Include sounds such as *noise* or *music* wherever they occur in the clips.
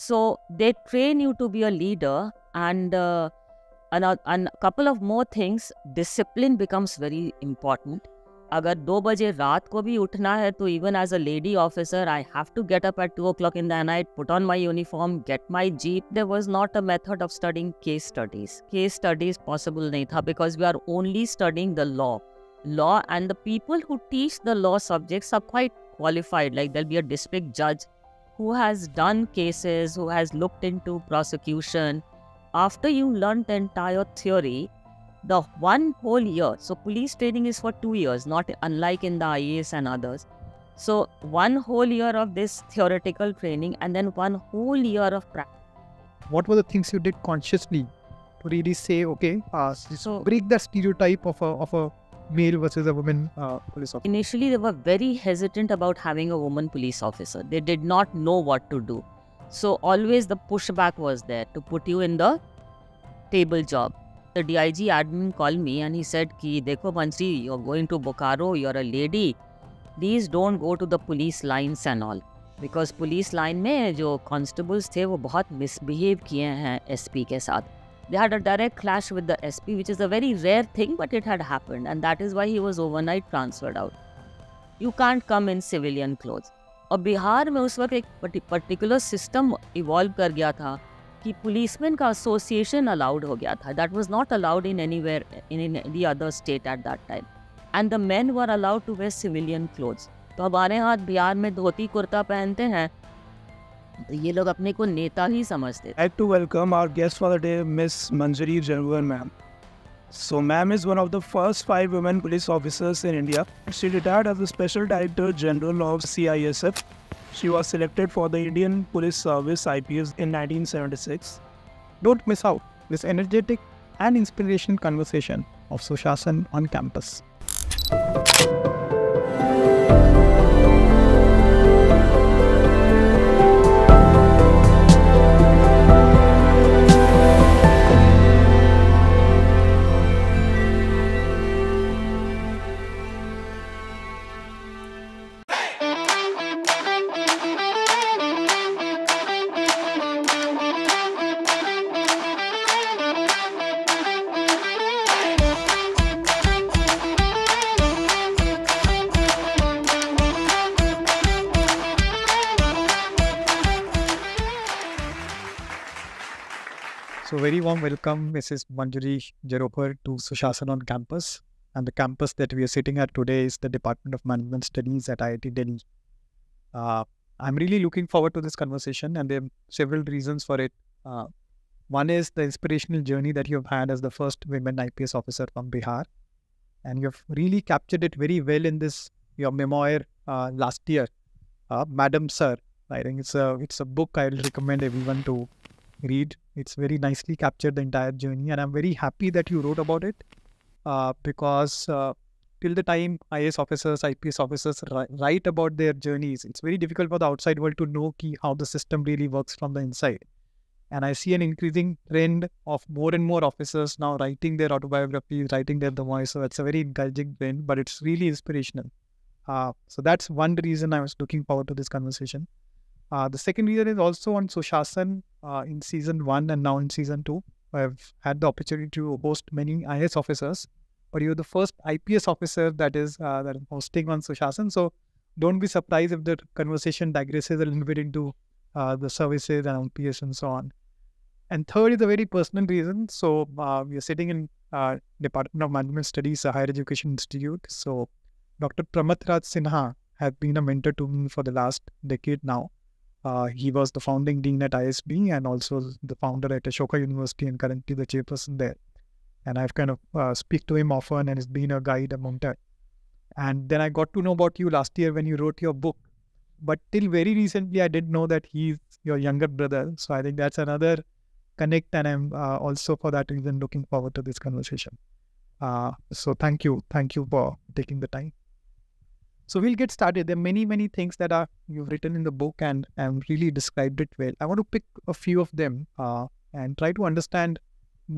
So they train you to be a leader, and uh, and a couple of more things. Discipline becomes very important. अगर दो बजे रात को भी उठना है तो even as a lady officer I have to get up at two o'clock in the night put on my uniform get my jeep there was not a method of studying case studies case studies possible नहीं था because we are only studying the law law and the people who teach the law subjects are quite qualified like there be a district जज who has done cases, who has looked into prosecution, after you learn the entire theory, the one whole year, so police training is for two years, not unlike in the IAS and others. So, one whole year of this theoretical training and then one whole year of practice. What were the things you did consciously to really say, okay, uh, so, break the stereotype of a, of a male versus a woman uh, police officer? Initially, they were very hesitant about having a woman police officer. They did not know what to do. So, always the pushback was there to put you in the table job. The DIG admin called me and he said, Ki, Dekho, Mansi, you're going to Bokaro, you're a lady. Please don't go to the police lines and all. Because police line में जो constables थे वो बहुत misbehave किए हैं SP के साथ They had a direct clash with the SP, which is a very rare thing, but it had happened, and that is why he was overnight transferred out. You can't come in civilian clothes. और बिहार में उस वक्त एक particular system evolve कर गया था कि policeman का एसोसिएशन अलाउड हो गया था that was not allowed in anywhere in the other state at that time and the men were allowed to wear civilian clothes तो हमारे यहाँ बिहार में धोती कुर्ता पहनते हैं ये लोग अपने को नेता ही समझते हैं। To welcome our guest for the day miss Manjari Jaruhar ma'am so ma'am is one of the first five women police officers in India she retired as a special director general of C I S F she was selected for the Indian police service I P S in nineteen seventy six don't miss out this energetic and inspiration conversation of Sushasan on campus So very warm welcome Mrs. Manjuri Jaropar to Sushasan on campus. And the campus that we are sitting at today is the Department of Management Studies at IIT Delhi. Uh, I'm really looking forward to this conversation and there are several reasons for it. Uh, one is the inspirational journey that you've had as the first women IPS officer from Bihar. And you've really captured it very well in this, your memoir uh, last year, uh, Madam Sir. I think it's a, it's a book I'll recommend everyone to read. It's very nicely captured the entire journey, and I'm very happy that you wrote about it uh, because uh, till the time IS officers, IPS officers write about their journeys, it's very difficult for the outside world to know key how the system really works from the inside. And I see an increasing trend of more and more officers now writing their autobiographies, writing their memoirs. So it's a very encouraging trend, but it's really inspirational. Uh, so that's one reason I was looking forward to this conversation. Uh, the second reason is also on Sushasan uh, in season one and now in season two. I've had the opportunity to host many IS officers, but you're the first IPS officer that is uh, that is hosting on Sushasan. So don't be surprised if the conversation digresses a little bit into uh, the services and IPS and so on. And third is a very personal reason. So uh, we are sitting in uh, Department of Management Studies, a higher education institute. So Dr. Pramath Raj Sinha has been a mentor to me for the last decade now. Uh, he was the founding dean at ISB and also the founder at Ashoka University and currently the chairperson there. And I've kind of uh, speak to him often and he's been a guide among that. And then I got to know about you last year when you wrote your book. But till very recently, I didn't know that he's your younger brother. So I think that's another connect. And I'm uh, also for that reason looking forward to this conversation. Uh, so thank you. Thank you for taking the time. So we'll get started. There are many, many things that are you've written in the book and and really described it well. I want to pick a few of them uh, and try to understand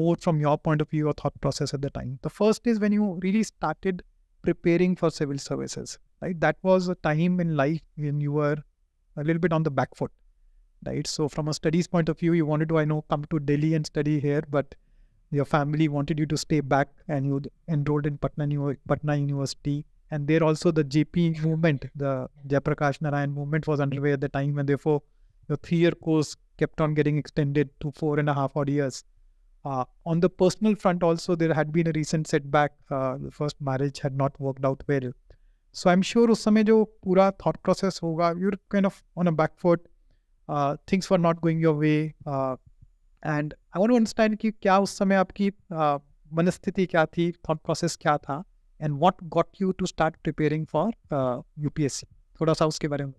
more from your point of view or thought process at the time. The first is when you really started preparing for civil services, right? That was a time in life when you were a little bit on the back foot, right? So from a studies point of view, you wanted to, I know, come to Delhi and study here, but your family wanted you to stay back and you enrolled in Patna, Patna University and there also the JP movement, the Jayaprakash Narayan movement was underway at the time, and therefore the three-year course kept on getting extended to four and a half odd years. Uh, on the personal front, also there had been a recent setback. Uh, the first marriage had not worked out well, so I'm sure उस समय जो पूरा thought process होगा, you're kind of on a back foot. Uh, things were not going your way, uh, and I want to understand कि क्या उस समय आपकी uh, मनस्थिति क्या थी, thought process क्या था, and what got you to start preparing for UPSC थोड़ा सा उसके बारे में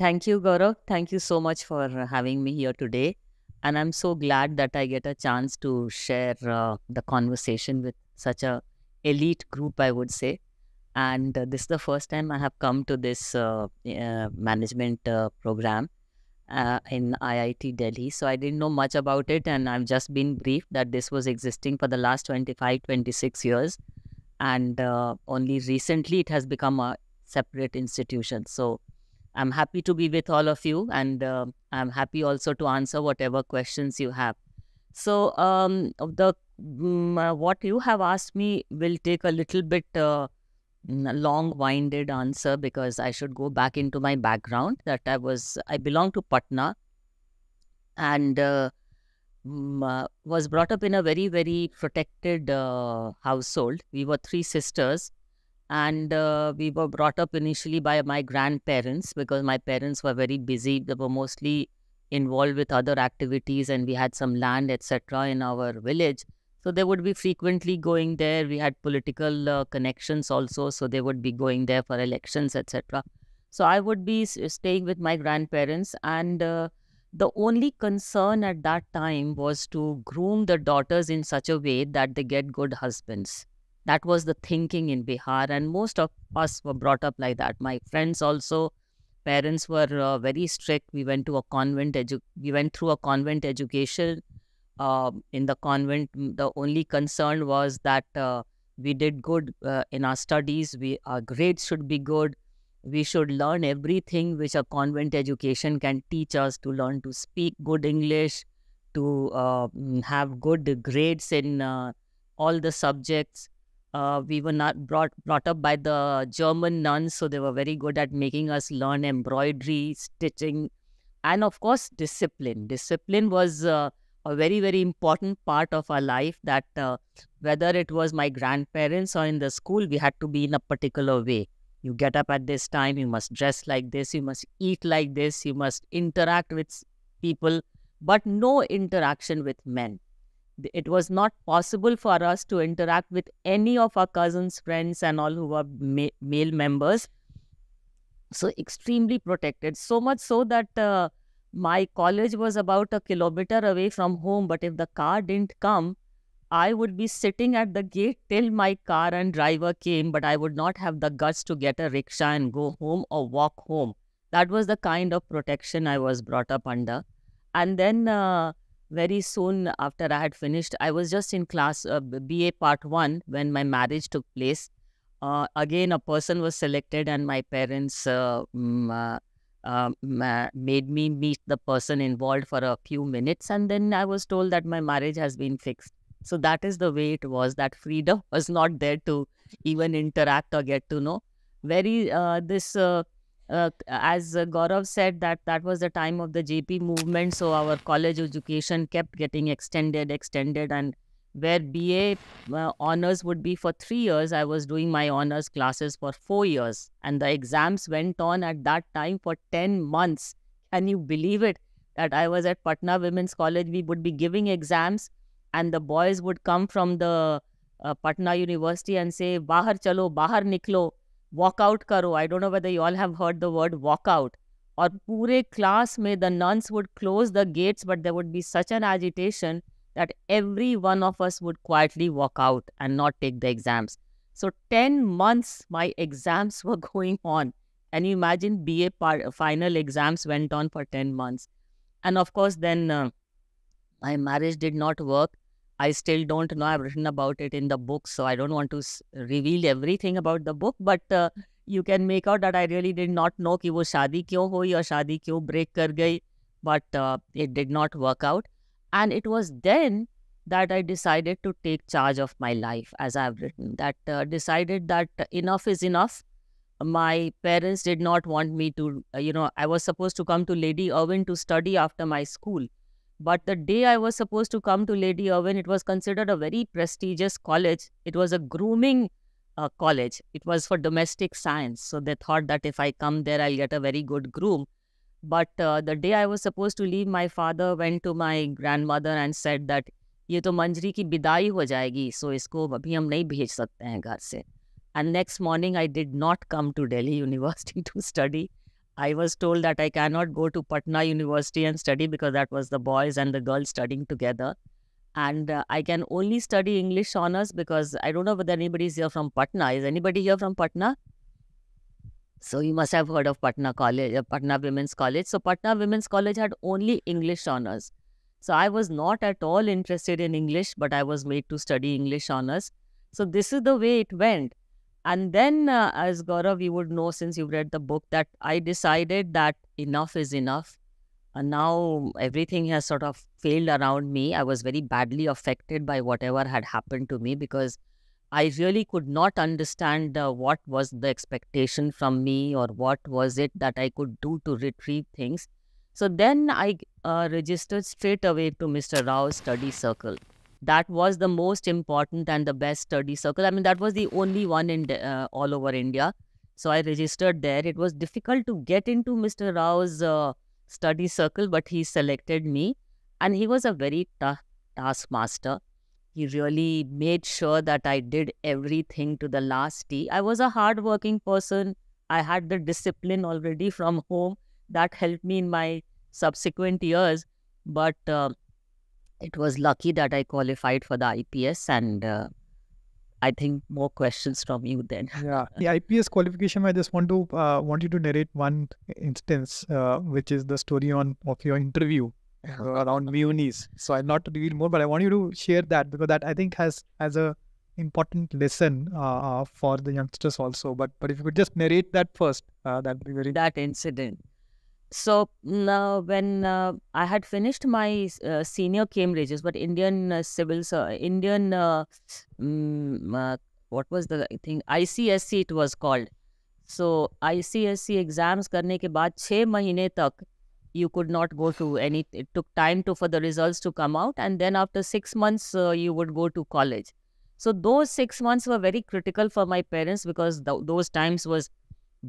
thank you Gaurav thank you so much for having me here today and i'm so glad that i get a chance to share uh, the conversation with such a elite group i would say and uh, this is the first time i have come to this uh, management program uh, in IIT Delhi. So I didn't know much about it, and I've just been briefed that this was existing for the last 25, 26 years. And uh, only recently it has become a separate institution. So I'm happy to be with all of you, and uh, I'm happy also to answer whatever questions you have. So um, the um, what you have asked me will take a little bit uh, long winded answer because I should go back into my background that I was, I belong to Patna and uh, uh, was brought up in a very, very protected uh, household. We were three sisters and uh, we were brought up initially by my grandparents because my parents were very busy. They were mostly involved with other activities and we had some land, etc., in our village. So they would be frequently going there. We had political uh, connections also, so they would be going there for elections, etc. So I would be staying with my grandparents, and uh, the only concern at that time was to groom the daughters in such a way that they get good husbands. That was the thinking in Bihar, and most of us were brought up like that. My friends also, parents were uh, very strict. We went to a convent edu- we went through a convent education uh, in the convent, the only concern was that uh, we did good uh, in our studies. We our grades should be good. We should learn everything which a convent education can teach us to learn to speak good English, to uh, mm, have good grades in uh, all the subjects. Uh, we were not brought brought up by the German nuns, so they were very good at making us learn embroidery, stitching, and of course discipline. Discipline was a very very important part of our life that uh, whether it was my grandparents or in the school we had to be in a particular way you get up at this time you must dress like this you must eat like this you must interact with people but no interaction with men it was not possible for us to interact with any of our cousins friends and all who were ma- male members so extremely protected so much so that uh, my college was about a kilometer away from home, but if the car didn't come, I would be sitting at the gate till my car and driver came, but I would not have the guts to get a rickshaw and go home or walk home. That was the kind of protection I was brought up under. And then uh, very soon after I had finished, I was just in class uh, BA part one when my marriage took place. Uh, again, a person was selected, and my parents um, um, made me meet the person involved for a few minutes. And then I was told that my marriage has been fixed. So that is the way it was. That freedom *laughs* was not there to even interact or get to know. Very, uh, this, uh, uh, as Gaurav said, that that was the time of the JP movement. So our college education kept getting extended, extended, and where BA honors would be for three years, I was doing my honors classes for four years. And the exams went on at that time for 10 months. Can you believe it? That I was at Patna Women's College, we would be giving exams, and the boys would come from the uh, Patna University and say, Bahar chalo, bahar niklo, walk out karo. I don't know whether you all have heard the word walk out. Or, pure class, may the nuns would close the gates, but there would be such an agitation that every one of us would quietly walk out and not take the exams. So 10 months my exams *laughs* were going on. Can you imagine BA part, final exams went on for 10 months? And of course, then uh, my marriage did not work. I still don't know. I've written about it in the book, so I don't want to reveal everything about the book. But uh, you can make out that I really did not know कि वो शादी क्यों हुई और शादी break But uh, it did not work out. And it was then that I decided to take charge of my life, as I've written, that uh, decided that enough is enough. My parents did not want me to, uh, you know, I was supposed to come to Lady Irwin to study after my school. But the day I was supposed to come to Lady Irwin, it was considered a very prestigious college. It was a grooming uh, college, it was for domestic science. So they thought that if I come there, I'll get a very good groom but uh, the day I was supposed to leave, my father went to my grandmother and said that ये तो मंजरी की विदाई हो जाएगी सो so इसको अभी हम नहीं भेज सकते हैं घर से and next morning I did not come to Delhi university to study I was told that I cannot go to Patna University and study because that was the boys and the girls studying together. And uh, I can only study English honors because I don't know whether anybody is here from Patna. Is anybody here from Patna? So you must have heard of Patna College, uh, Patna Women's College. So Patna Women's College had only English honors. So I was not at all interested in English, but I was made to study English honors. So this is the way it went. And then, uh, as Gaurav, you would know since you've read the book, that I decided that enough is enough. And now everything has sort of failed around me. I was very badly affected by whatever had happened to me because I really could not understand uh, what was the expectation from me or what was it that I could do to retrieve things. So then I uh, registered straight away to Mr. Rao's study circle. That was the most important and the best study circle. I mean, that was the only one in uh, all over India. So I registered there. It was difficult to get into Mr. Rao's uh, study circle, but he selected me. And he was a very tough taskmaster he really made sure that I did everything to the last T. I was a hardworking person. I had the discipline already from home that helped me in my subsequent years. But uh, it was lucky that I qualified for the IPS and uh, I think more questions from you then. *laughs* yeah, the IPS qualification. I just want to uh, want you to narrate one instance, uh, which is the story on of your interview *laughs* around mayonnaise. So I'll not reveal more, but I want you to share that because that I think has as a important lesson uh, uh, for the youngsters also. But but if you could just narrate that first, uh, that'd be very that incident. So uh, when I had finished my uh, senior Cambridges, but Indian uh, civil, Indian um, what was the thing ICSC it was called. So ICSC exams करने के बाद छः महीने तक you could not go to any it took time to for the results to come out and then after 6 months uh, you would go to college so those 6 months were very critical for my parents because th those times was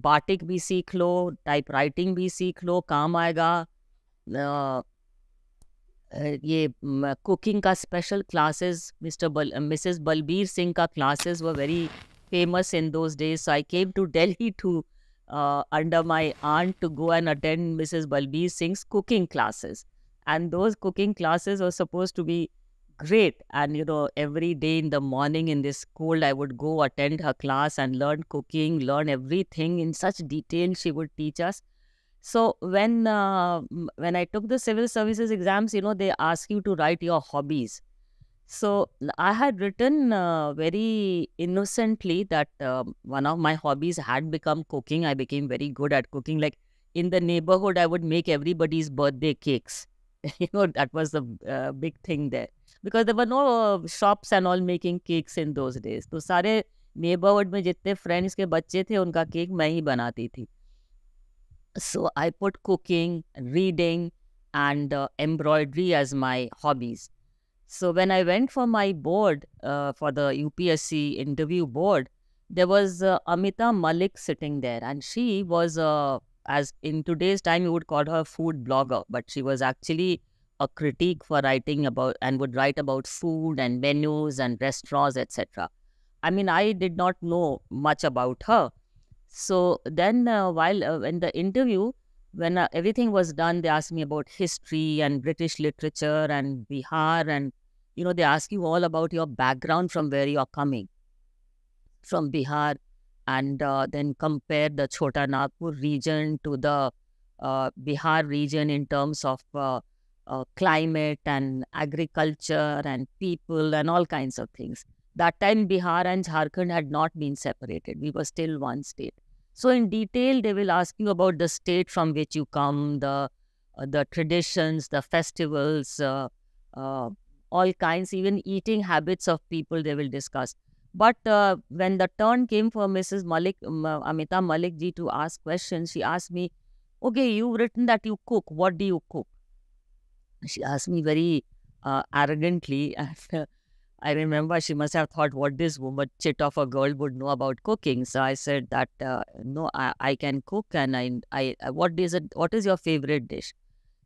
batik B C Clo, typewriting B C Clo, lo kaam aayega ये cooking का special classes mister Bal Mrs Balbir Singh का classes were very famous in those days I came to Delhi to uh, under my aunt to go and attend Mrs. Balbir Singh's cooking classes. And those cooking classes were supposed to be great. And, you know, every day in the morning in this school, I would go attend her class and learn cooking, learn everything in such detail she would teach us. So when uh, when I took the civil services exams, you know, they ask you to write your hobbies. So I had written uh, very innocently that uh, one of my hobbies had become cooking. I became very good at cooking. Like in the neighborhood, I would make everybody's birthday cakes. *laughs* you know, that was the uh, big thing there. Because there were no uh, shops and all making cakes in those days. So sare neighborhood mein जितने friends ke बच्चे the, unka cake main hi बनाती thi. So I put cooking, reading and uh, embroidery as my hobbies. So when I went for my board, uh, for the UPSC interview board, there was uh, Amita Malik sitting there, and she was, uh, as in today's time, you would call her food blogger, but she was actually a critique for writing about and would write about food and menus and restaurants, etc. I mean, I did not know much about her. So then, uh, while uh, in the interview, when uh, everything was done, they asked me about history and British literature and Bihar and you know, they ask you all about your background from where you're coming from Bihar and uh, then compare the Chota Nagpur region to the uh, Bihar region in terms of uh, uh, climate and agriculture and people and all kinds of things. That time Bihar and Jharkhand had not been separated. We were still one state. So in detail, they will ask you about the state from which you come, the uh, the traditions, the festivals, uh, all kinds, even eating habits of people they will discuss. But uh, when the turn came for Mrs. Malik, um, uh, Amita Malik ji to ask questions, she asked me, okay, you've written that you cook. What do you cook? She asked me very uh, arrogantly. *laughs* And uh, I remember she must have thought what this woman, chit of a girl would know about cooking. So I said that, uh, no, I, I can cook and I, I, what is it, what is your favorite dish?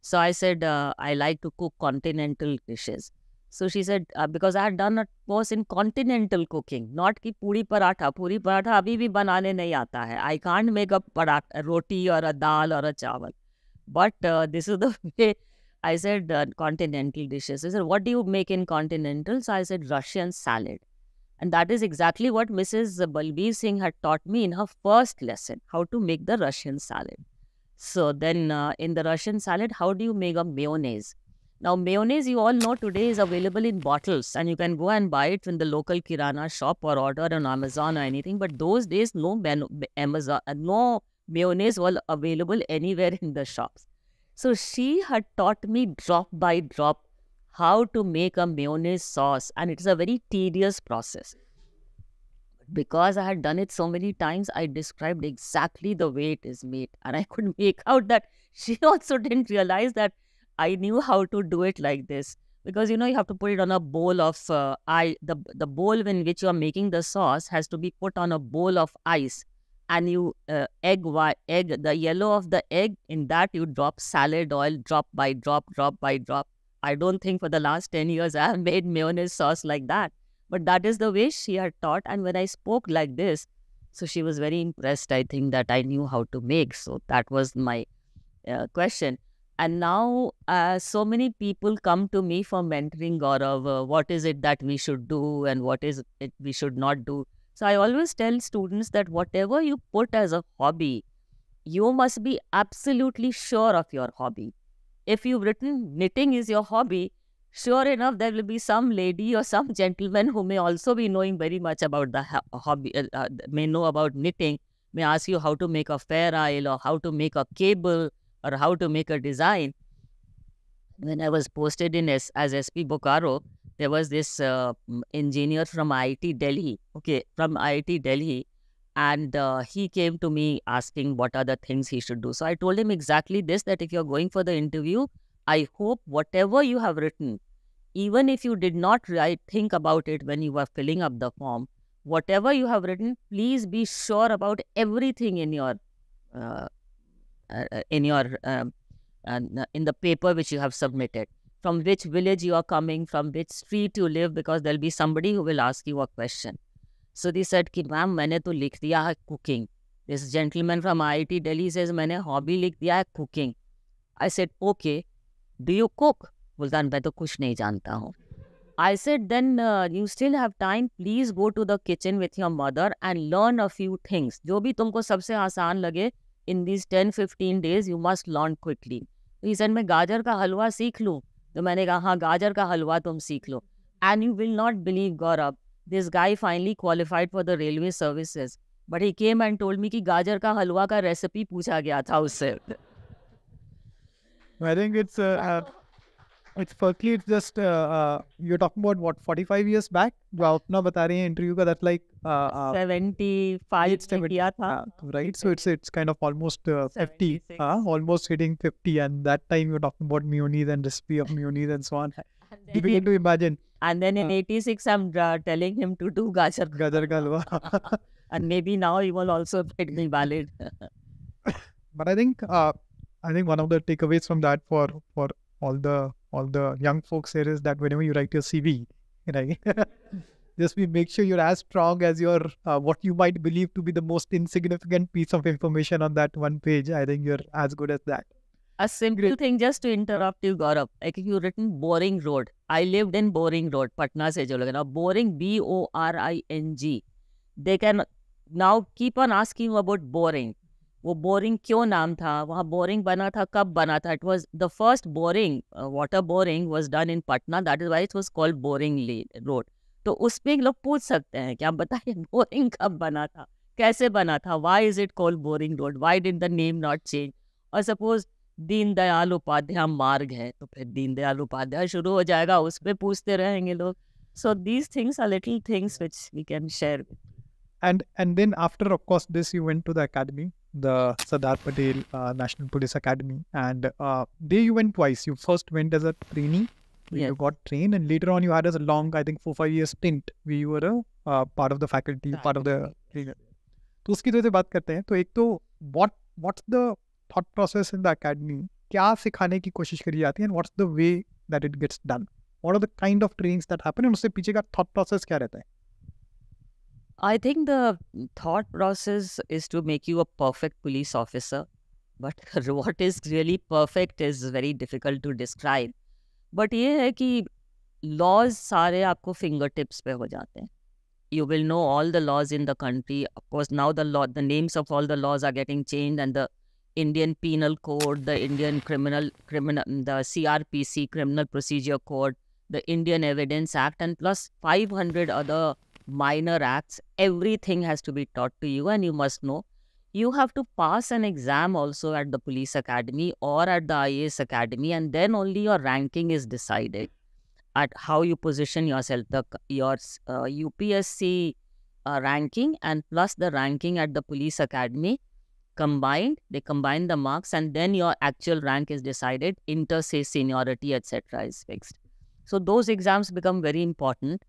So I said, uh, I like to cook continental dishes. So she said, uh, because I had done a course in continental cooking, not ki puri paratha. Puri paratha abhi bhi banane nahi aata hai. I can't make a paratha, a roti or a dal or a chawal. But uh, this is the way I said uh, continental dishes. I said, what do you make in continental? So I said Russian salad. And that is exactly what Mrs. Balbir Singh had taught me in her first lesson, how to make the Russian salad. So then uh, in the Russian salad, how do you make a mayonnaise? Now, mayonnaise, you all know today is available in bottles and you can go and buy it in the local Kirana shop or order on Amazon or anything. But those days, no Amazon, uh, no mayonnaise was available anywhere in the shops. So she had taught me drop by drop how to make a mayonnaise sauce and it's a very tedious process. Because I had done it so many times, I described exactly the way it is made and I could *laughs* make out that she *laughs* also didn't realize that I knew how to do it like this because you know you have to put it on a bowl of uh, I the the bowl in which you are making the sauce has to be put on a bowl of ice and you uh, egg egg the yellow of the egg in that you drop salad oil drop by drop drop by drop I don't think for the last 10 years I have *laughs* made mayonnaise sauce like that but that is the way she had taught and when I spoke like this so she was very impressed I think that I knew how to make so that was my uh, question and now, uh, so many people come to me for mentoring or of uh, what is it that we should do and what is it we should not do. So, I always tell students that whatever you put as a hobby, you must be absolutely sure of your hobby. If you've written knitting is your hobby, sure enough, there will be some lady or some *laughs* gentleman who may also be knowing very much about the uh, hobby, uh, uh, may know about knitting, may ask you how to make a isle or how to make a cable or how to make a design, when I was posted in as, as SP Bokaro, there was this uh, engineer from IIT Delhi, okay, from IIT Delhi, and uh, he came to me asking what are the things he should do. So I told him exactly this that if you're going for the interview, I hope whatever you have written, even if you did not write, think about it when you were filling up the form, whatever you have written, please be sure about everything in your uh, uh, in your um, uh, in the paper which you have submitted from which village you are coming from which street you live because there'll be somebody who will ask you a question so they said ki ma'am maine to likh diya hai cooking this gentleman from iit delhi says maine hobby likh diya hai cooking i said okay do you cook cook बोलता मैं तो कुछ नहीं जानता हूँ I said then you still have time please go to the kitchen with your mother and learn a few things जो भी तुमको सबसे आसान लगे in this ten fifteen days you must learn quickly reason मैं गाजर का हलवा सीख लूँ तो मैंने कहा हाँ गाजर का हलवा तुम सीख लो and you will not believe Gaurav this guy finally qualified for the railway services but he came and told me कि गाजर का हलवा का रेसिपी पूछा गया था उससे I think it's it's firstly it's just uh, uh, you're talking about what 45 years back well now but interview that's like uh, 75 it's 70, right so it's it's kind of almost 50 uh, almost hitting 50 and that time you're talking about munis and recipe of munis and so on *laughs* you to imagine and then in 86 i'm telling him to do gajar gajar galwa *laughs* and maybe now he will also get me valid *laughs* but i think i think one of the takeaways from that for for all the all the young folks here is that whenever you write your CV, *laughs* right, *laughs* just be make sure you're as strong as your uh, what you might believe to be the most insignificant piece of information on that one page. I think you're as good as that. A simple Great. thing, just to interrupt you, Gaurav. Like you written Boring Road. I lived in Boring Road, Patna se jo now, Boring, B O R I N G. They can now keep on asking about boring. वो boring क्यों नाम था वहाँ boring बना था कब बना था it was the first boring water boring was done in Patna that is why it was called boring road तो उस पर लोग पूछ सकते हैं कि आप बताइए बोरिंग *laughs* कब बना था कैसे बना था why is it called boring road why did the name not change और सपोज दीनदयाल उपाध्याय मार्ग है तो फिर दीनदयाल उपाध्याय शुरू हो जाएगा उस पर पूछते रहेंगे लोग so these things are little things which we can share with and and then after of course this you went to the academy the Sadar Patel uh, National Police Academy, and uh, there you went twice. You first went as a trainee, yes. you got trained, and later on you had a long, I think, four five years stint We were a uh, part of the faculty, that part of the trainer. तो उसकी तो बात करते हैं तो एक तो what what's the thought process in the academy क्या सिखाने की कोशिश करी जाती है and what's the way that it gets done what are the kind of trainings that happen and उससे पीछे का थॉट प्रोसेस क्या रहता है I think the thought process is to make you a perfect police officer. But *laughs* what is really perfect is very difficult to describe. But ये है कि laws सारे आपको fingertips पे हो You will know all the laws in the country. Of course, now the law, the names of all the laws are getting changed, and the Indian Penal Code, the Indian Criminal Criminal, the CRPC Criminal Procedure Code, the Indian Evidence Act, and plus 500 other minor acts everything has to be taught to you and you must know. You have to pass an exam also at the police academy or at the IAS academy and then only your ranking is decided at how you position yourself, the, your uh, UPSC uh, ranking and plus the ranking at the police academy combined they combine the marks and then your actual rank is decided inter say seniority etc is fixed so those exams become very important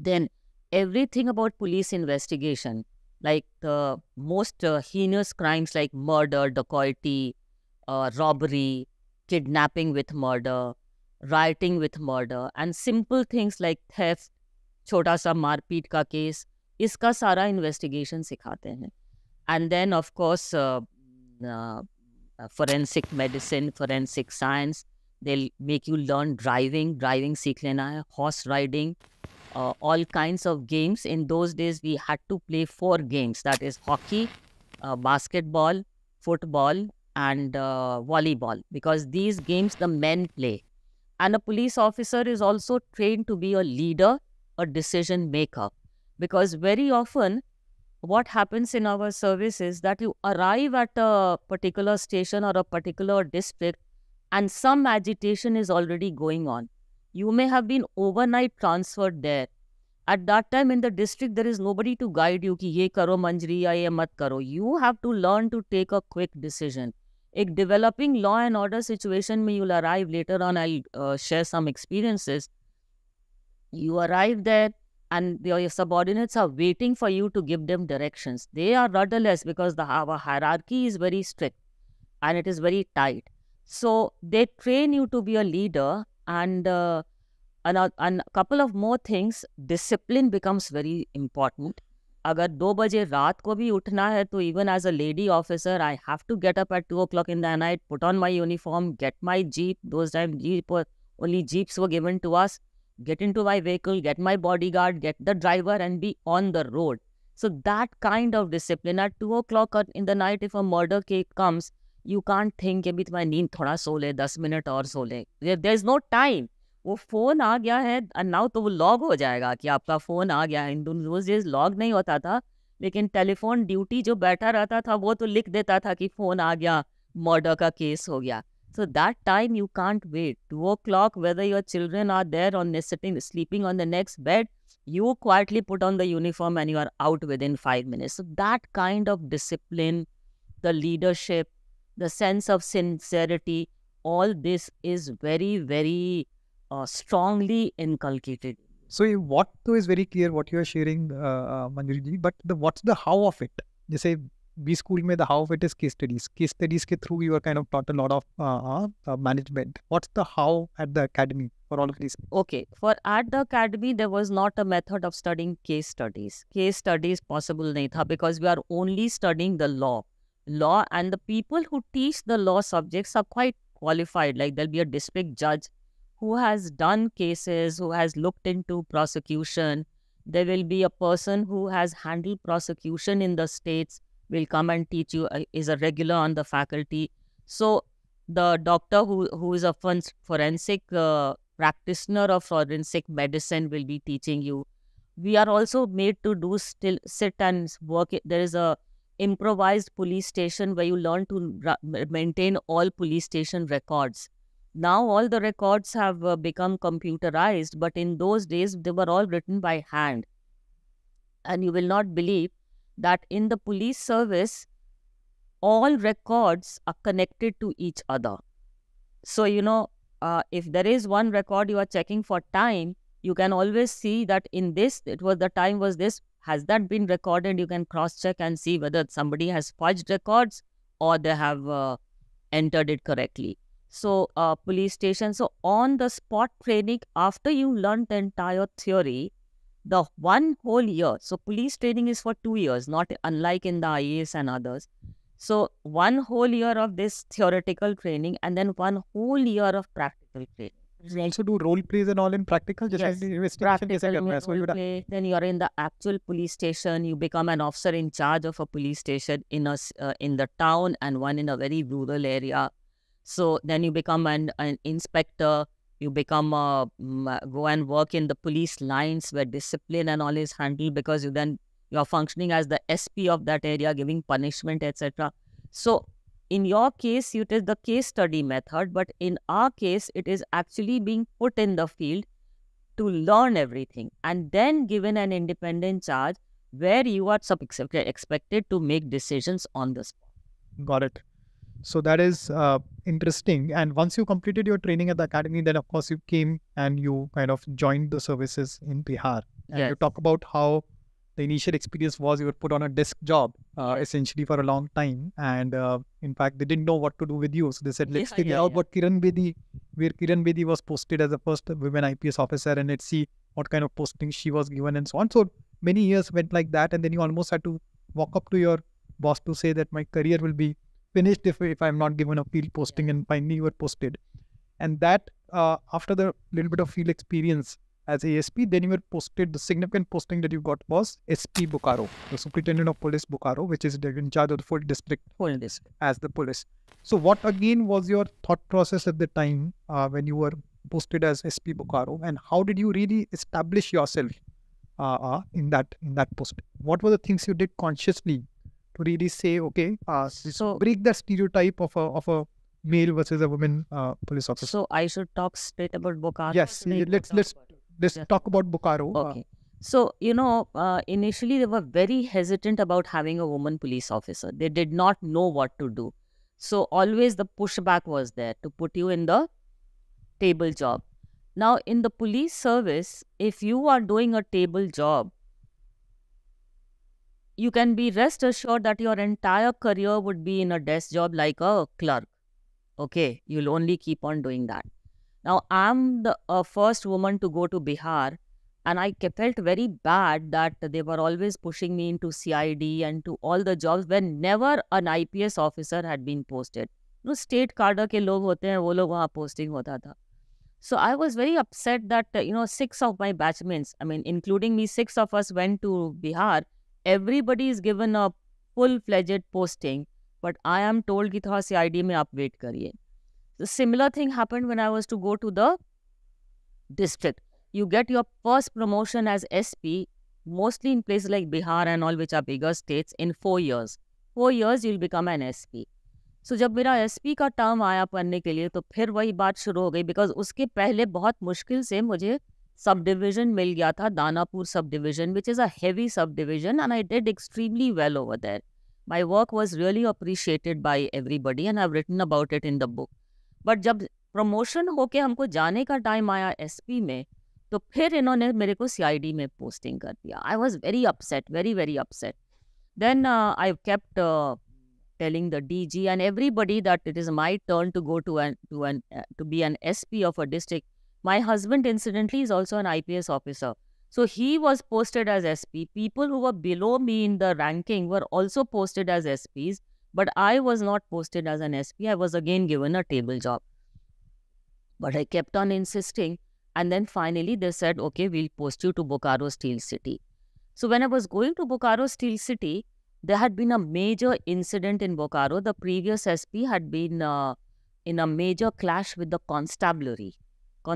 then everything about police investigation, like the most uh, heinous crimes like murder, dacoity, uh, robbery, kidnapping with murder, rioting with murder, and simple things like theft, छोटा सा मारपीट का case इसका सारा investigation सिखाते हैं and then of course forensic medicine, forensic science. They'll make you learn driving. Driving सीख लेना है horse uh, all kinds of games. In those days, we had to play four games that is, hockey, uh, basketball, football, and uh, volleyball because these games the men play. And a police officer is also trained to be a leader, a decision maker because very often what happens in our service is that you arrive at a particular station or a particular district and some agitation is already going on you may have been overnight transferred there. At that time in the district, there is nobody to guide you कि ये करो मंजरी या ये मत You have to learn to take a quick decision. एक developing law and order situation में you'll arrive later on. I'll uh, share some experiences. You arrive there and your subordinates are waiting for you to give them directions. They are rudderless because the our hierarchy is very strict and it is very tight. So they train you to be a leader and uh, and a couple of more things discipline becomes very important अगर दो बजे रात को भी उठना है तो even as a lady officer I have to get up at two o'clock in the night put on my uniform get my jeep those get into my vehicle, get my bodyguard, get the driver, and be on the road. So that kind of discipline at two o'clock in the night, if a murder case comes, you can't think अभी तुम्हारी नींद थोड़ा सो ले दस minute और सो ले there is no time वो फोन आ गया है नाउ तो वो लॉग हो जाएगा कि आपका फोन आ गया इन डेज लॉग नहीं होता था लेकिन टेलीफोन ड्यूटी जो बैठा रहता था वो तो लिख देता था कि फोन आ गया मर्डर का केस हो गया so that time you can't wait to o'clock whether your children are there on sitting sleeping on the next bed you quietly put on the uniform and you are out within five minutes that kind of discipline the leadership the sense of sincerity, all this is very, very uh, strongly inculcated. So what too is very clear what you are sharing, uh, uh but the, what's the how of it? You say B school mein the how of it is case studies. Case studies ke through you are kind of taught a lot of uh, uh, uh, management. What's the how at the academy for all of these? Okay, for at the academy there was not a method of studying case studies. Case studies possible nahi tha because we are only studying the law law and the people who teach the law subjects are quite qualified like there'll be a district judge who has done cases who has looked into prosecution there will be a person who has handled prosecution in the states will come and teach you uh, is a regular on the faculty so the doctor who, who is a forensic uh, practitioner of forensic medicine will be teaching you we are also made to do still sit and work there is a improvised police station where you learn to maintain all police station records. Now all the records have uh, become computerized, but in those days they were all written by hand. And you will not believe that in the police service, all records are connected to each other. So, you know, uh, if there is one record you are checking for time, you can always see that in this, it was the time was this has that been recorded? You can cross check and see whether somebody has fudged records or they have uh, entered it correctly. So, uh, police station. So, on the spot training, after you learn the entire theory, the one whole year. So, police training is for two years, not unlike in the IAS and others. So, one whole year of this theoretical training and then one whole year of practical training you also do role plays and all in practical, just yes. like practical is so you play, Then you are in the actual police station. You become an officer in charge of a police station in a uh, in the town and one in a very rural area. So then you become an, an inspector. You become a, uh, uh, go and work in the police lines where discipline and all is handled because you then you are functioning as the SP of that area, giving punishment, etc. So in your case, it is the case study method, but in our case, it is actually being put in the field to learn everything and then given an independent charge where you are expected to make decisions on the spot. Got it. So that is uh, interesting. And once you completed your training at the academy, then of course you came and you kind of joined the services in Bihar. And yes. you talk about how the initial experience was you were put on a desk job uh, essentially for a long time, and uh, in fact they didn't know what to do with you, so they said let's yeah, figure yeah, out yeah. what Kiran Bedi, where Kiran Bedi was posted as the first women IPS officer, and let's see what kind of posting she was given and so on. So many years went like that, and then you almost had to walk up to your boss to say that my career will be finished if, if I'm not given a field posting, and finally you were posted, and that uh, after the little bit of field experience as ASP, then you were posted, the significant posting that you got was SP Bukaro, the Superintendent of Police Bukaro, which is in charge of the full district district as the police. So what again was your thought process at the time uh, when you were posted as SP Bukaro, and how did you really establish yourself uh, uh, in that in that post? What were the things you did consciously to really say, okay, uh, so break the stereotype of a, of a male versus a woman uh, police officer? So I should talk straight about Bukaro. Yes, let's, let's about this yeah. talk about Bukaro. Okay. So, you know, uh, initially they were very hesitant about having a woman police officer. They did not know what to do. So, always the pushback was there to put you in the table job. Now, in the police service, if you are doing a table job, you can be rest assured that your entire career would be in a desk job like a clerk. Okay, you'll only keep on doing that. Now, I'm the uh, first woman to go to Bihar, and I felt very bad that they were always pushing me into CID and to all the jobs where never an IPS officer had been posted. You know, state cadre के लोग होते हैं वो posting होता So I was very upset that uh, you know six of my batchmates, I mean, including me, six of us went to Bihar. Everybody is given a full-fledged posting, but I am told कि थोड़ा CID में आप wait करिए. The similar thing happened when I was to go to the district. You get your first promotion as SP mostly in places like Bihar and all which are bigger states in four years. Four years you'll become an SP. So so, जब मेरा SP का term आया पढ़ने के लिए तो फिर वही बात शुरू हो गई बिकॉज उसके पहले बहुत मुश्किल से मुझे सब डिविजन मिल गया था Danapur subdivision which is a heavy subdivision and I did extremely well over there my work was really appreciated by everybody and I written about it in the book but जब promotion होके हमको जाने का time आया SP में तो फिर इन्होंने मेरे को सीआईडी में पोस्टिंग कर दिया I was very upset very very upset then I kept telling the DG and everybody that it is my turn to go to an to an uh, to be an SP of a district. My husband, incidentally, is also an IPS officer, so he was posted as SP. People who were below me in the ranking were also posted as SPs, But I was not posted as an SP. I was again given a table job. But I kept on insisting. And then finally they said, okay, we'll post you to Bokaro Steel City. So when I was going to Bokaro Steel City, there had been a major incident in Bokaro. The previous SP had been uh, in a major clash with the constabulary. ke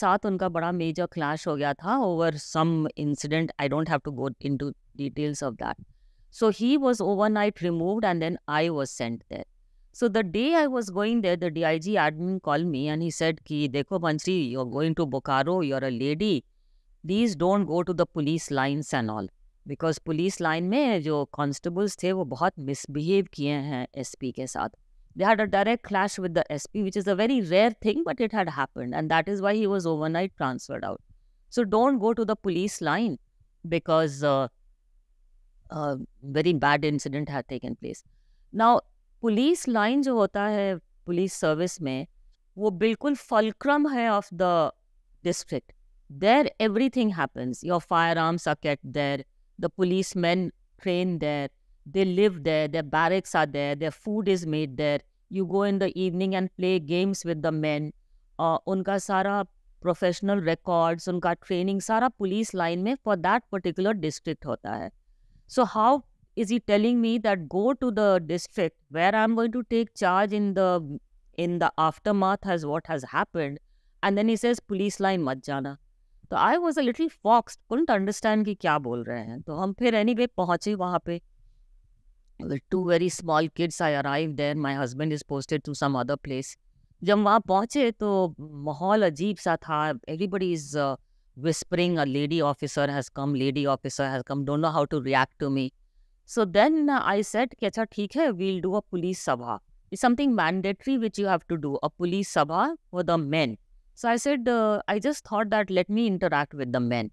saath unka bada major clash clash हो tha over some incident. I don't have to go into details of that. So he was overnight removed and then I was sent there. So the day I was going there, the DIG admin called me and he said, Ki, Dekho Manchri, you're going to Bokaro, you're a lady. Please don't go to the police lines and all. Because police line mein jo constables the wo bahut misbehave kiye hain SP ke They had a direct clash with the SP, which is a very rare thing, but it had happened. And that is why he was overnight transferred out. So don't go to the police line because uh, very bad incident है take taken place now police line जो होता है police service में वो बिल्कुल fulcrum है of the district there everything happens your firearms are kept there the policemen train there they live there their barracks are there their food is made there you go in the evening and play games with the men उनका सारा professional records उनका training सारा police line में for that particular district होता है So how is he telling me that go to the district where I'm going to take charge in the in the aftermath as what has happened? And then he says police line mat jana. तो I was a little foxed couldn't understand कि क्या बोल रहे हैं तो हम फिर any way पहुंचे वहाँ पे two very small kids I arrive then my husband is posted to some other place जब वहाँ पहुँचे तो माहौल अजीब सा था everybody is whispering a lady officer has come lady officer has come don't know how to react to me so then uh, i said ki acha theek hai we'll do a police sabha it's something mandatory which you have to do a police sabha for the men so i said uh, i just thought that let me interact with the men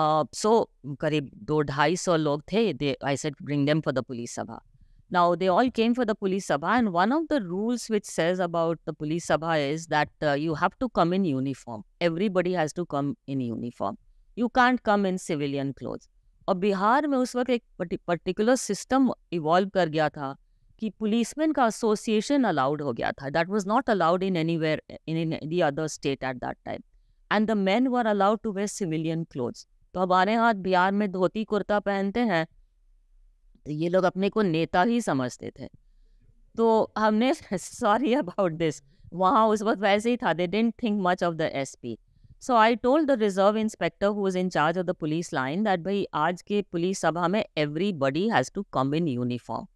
uh, so करीब दो ढाई सौ लोग They, I said, bring them for the police sabha. Now, they all came for the police sabha, and one of the rules which says about the police sabha is that uh, you have to come in uniform. Everybody has to come in uniform. You can't come in civilian clothes. और बिहार में उस वक्त एक particular system evolve कर गया था कि policeman का एसोसिएशन अलाउड हो गया था that was not allowed in anywhere in the other state at that time and the men were allowed to wear civilian clothes तो हमारे यहाँ बिहार में धोती कुर्ता पहनते हैं ये लोग अपने को नेता ही समझते थे तो हमने सॉरी अबाउट दिस वहाँ उस वक्त वैसे ही था they didn't think much of the S P so I told the reserve inspector who is in charge of the police line that भाई आज के पुलिस सभा में everybody has to come in uniform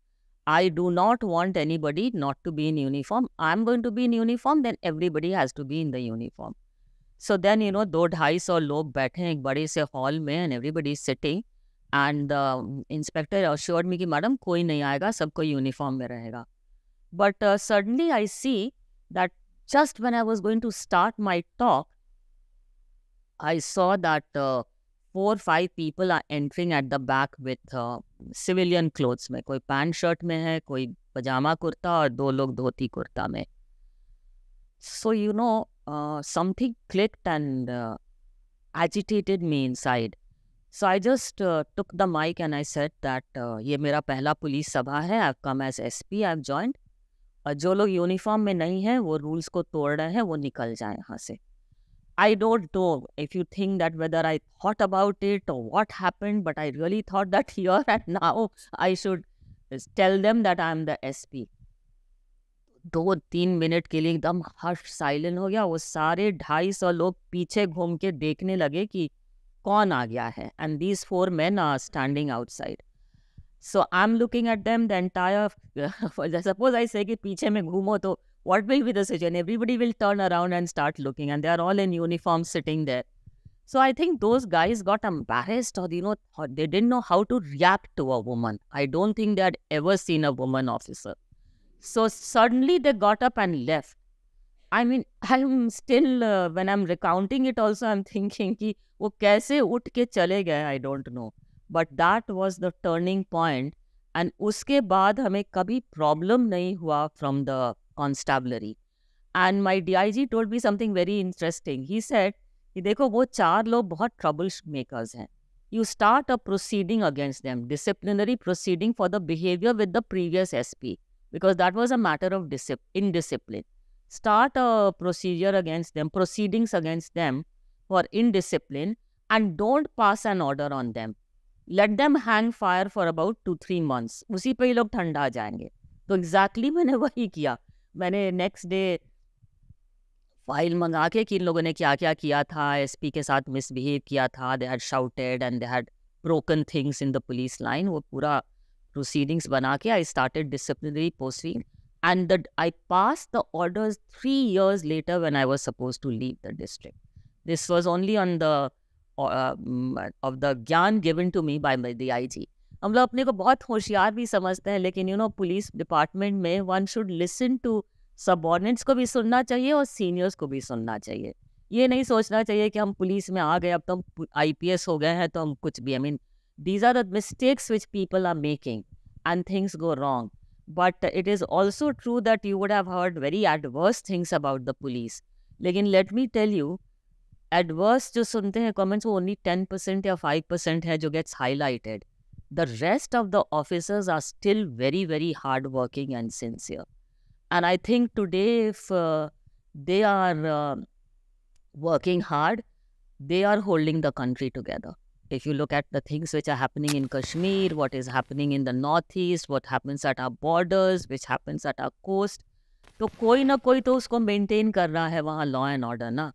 I do not want anybody not to be in uniform I am going to be in uniform then everybody has to be in the uniform so then you no दो ढाई सौ लोग बैठे हैं एक बड़े से hall में and everybody sitting and inspector assured me कि मैडम कोई नहीं आएगा सबको यूनिफॉर्म में रहेगा but suddenly I see that just when I was going to start my talk I saw that four five people are entering at the back with civilian clothes में कोई pant shirt में है कोई पजामा कुर्ता और दो लोग धोती कुर्ता में so you know something clicked and agitated me inside so I just took the mike and I said that ये मेरा पहला पुलिस सभा है I come as S P I joined और जो लोग यूनिफॉर्म में नहीं है वो रूल्स को तोड़ रहे हैं वो निकल जाए यहाँ से I don't do if you think that whether I thought about it what happen but I really thought that here at now I should tell them that I am the S P दो तीन minute के लिए एकदम हर्ष silent हो गया वो सारे ढाई सौ लोग पीछे घूम के देखने लगे कि कौन आ गया है and these four men are standing outside so I am looking at them the entire suppose I say पीछे में घूमो तो वॉट विल बी दिजन everybody will turn around and start looking and they are all in uniform sitting there so I think those guys got embarrassed और you know they didn't know how to react to a woman I don't think they are ever seen a woman officer so suddenly they got up and left I mean I am still when I am recounting it also I am thinking कि वो कैसे उठ के चले गए I don't know but that was the turning point and उसके बाद हमें कभी प्रॉब्लम नहीं हुआ from the constabulary and my D I G told be something very interesting he said कि देखो वो चार लोग बहुत ट्रबल मेकर्स हैं you start a proceeding against them disciplinary proceeding for the behaviour with the previous S P because that was a matter of indiscipline start a procedure against them, proceedings against them for indiscipline, and don't pass an order on them. let them hang fire for about two three months उसी पे ही लोग ठंडा आ जाएंगे तो exactly exactly *laughs* मैंने वही किया मैंने नेक्स्ट डे फाइल मंगा के कि इन लोगों ने क्या क्या किया था एसपी के साथ मिसबिहेव किया था they had shouted and they had broken things in the police line वो पूरा प्रोसीडिंग्स बना के I started disciplinary proceed and that I passed the orders three years later when I was supposed to leave the district. This was only on the uh, of the ज्ञान given to me by my DIG. हम लोग अपने को बहुत होशियार भी समझते हैं लेकिन यू नो पुलिस डिपार्टमेंट में one should listen to subordinates को भी सुनना चाहिए और सीनियर्स को भी सुनना चाहिए ये नहीं सोचना चाहिए कि हम पुलिस में आ गए अब तो हम आईपीएस हो गए हैं तो हम कुछ भी I mean these are the mistakes which people are making and things go wrong but it is also true that you would have heard very adverse things about the police. Lekin let me tell you, adverse jo sunte hai comments wo only 10% or 5% hai gets highlighted. The rest of the officers are still very, very hardworking and sincere. And I think today, if uh, they are uh, working hard, they are holding the country together if you look at the things which are happening in Kashmir, what is happening in the northeast, what happens at our borders, which happens at our coast, to कोई ना कोई तो उसको maintain कर रहा है वहाँ law and order ना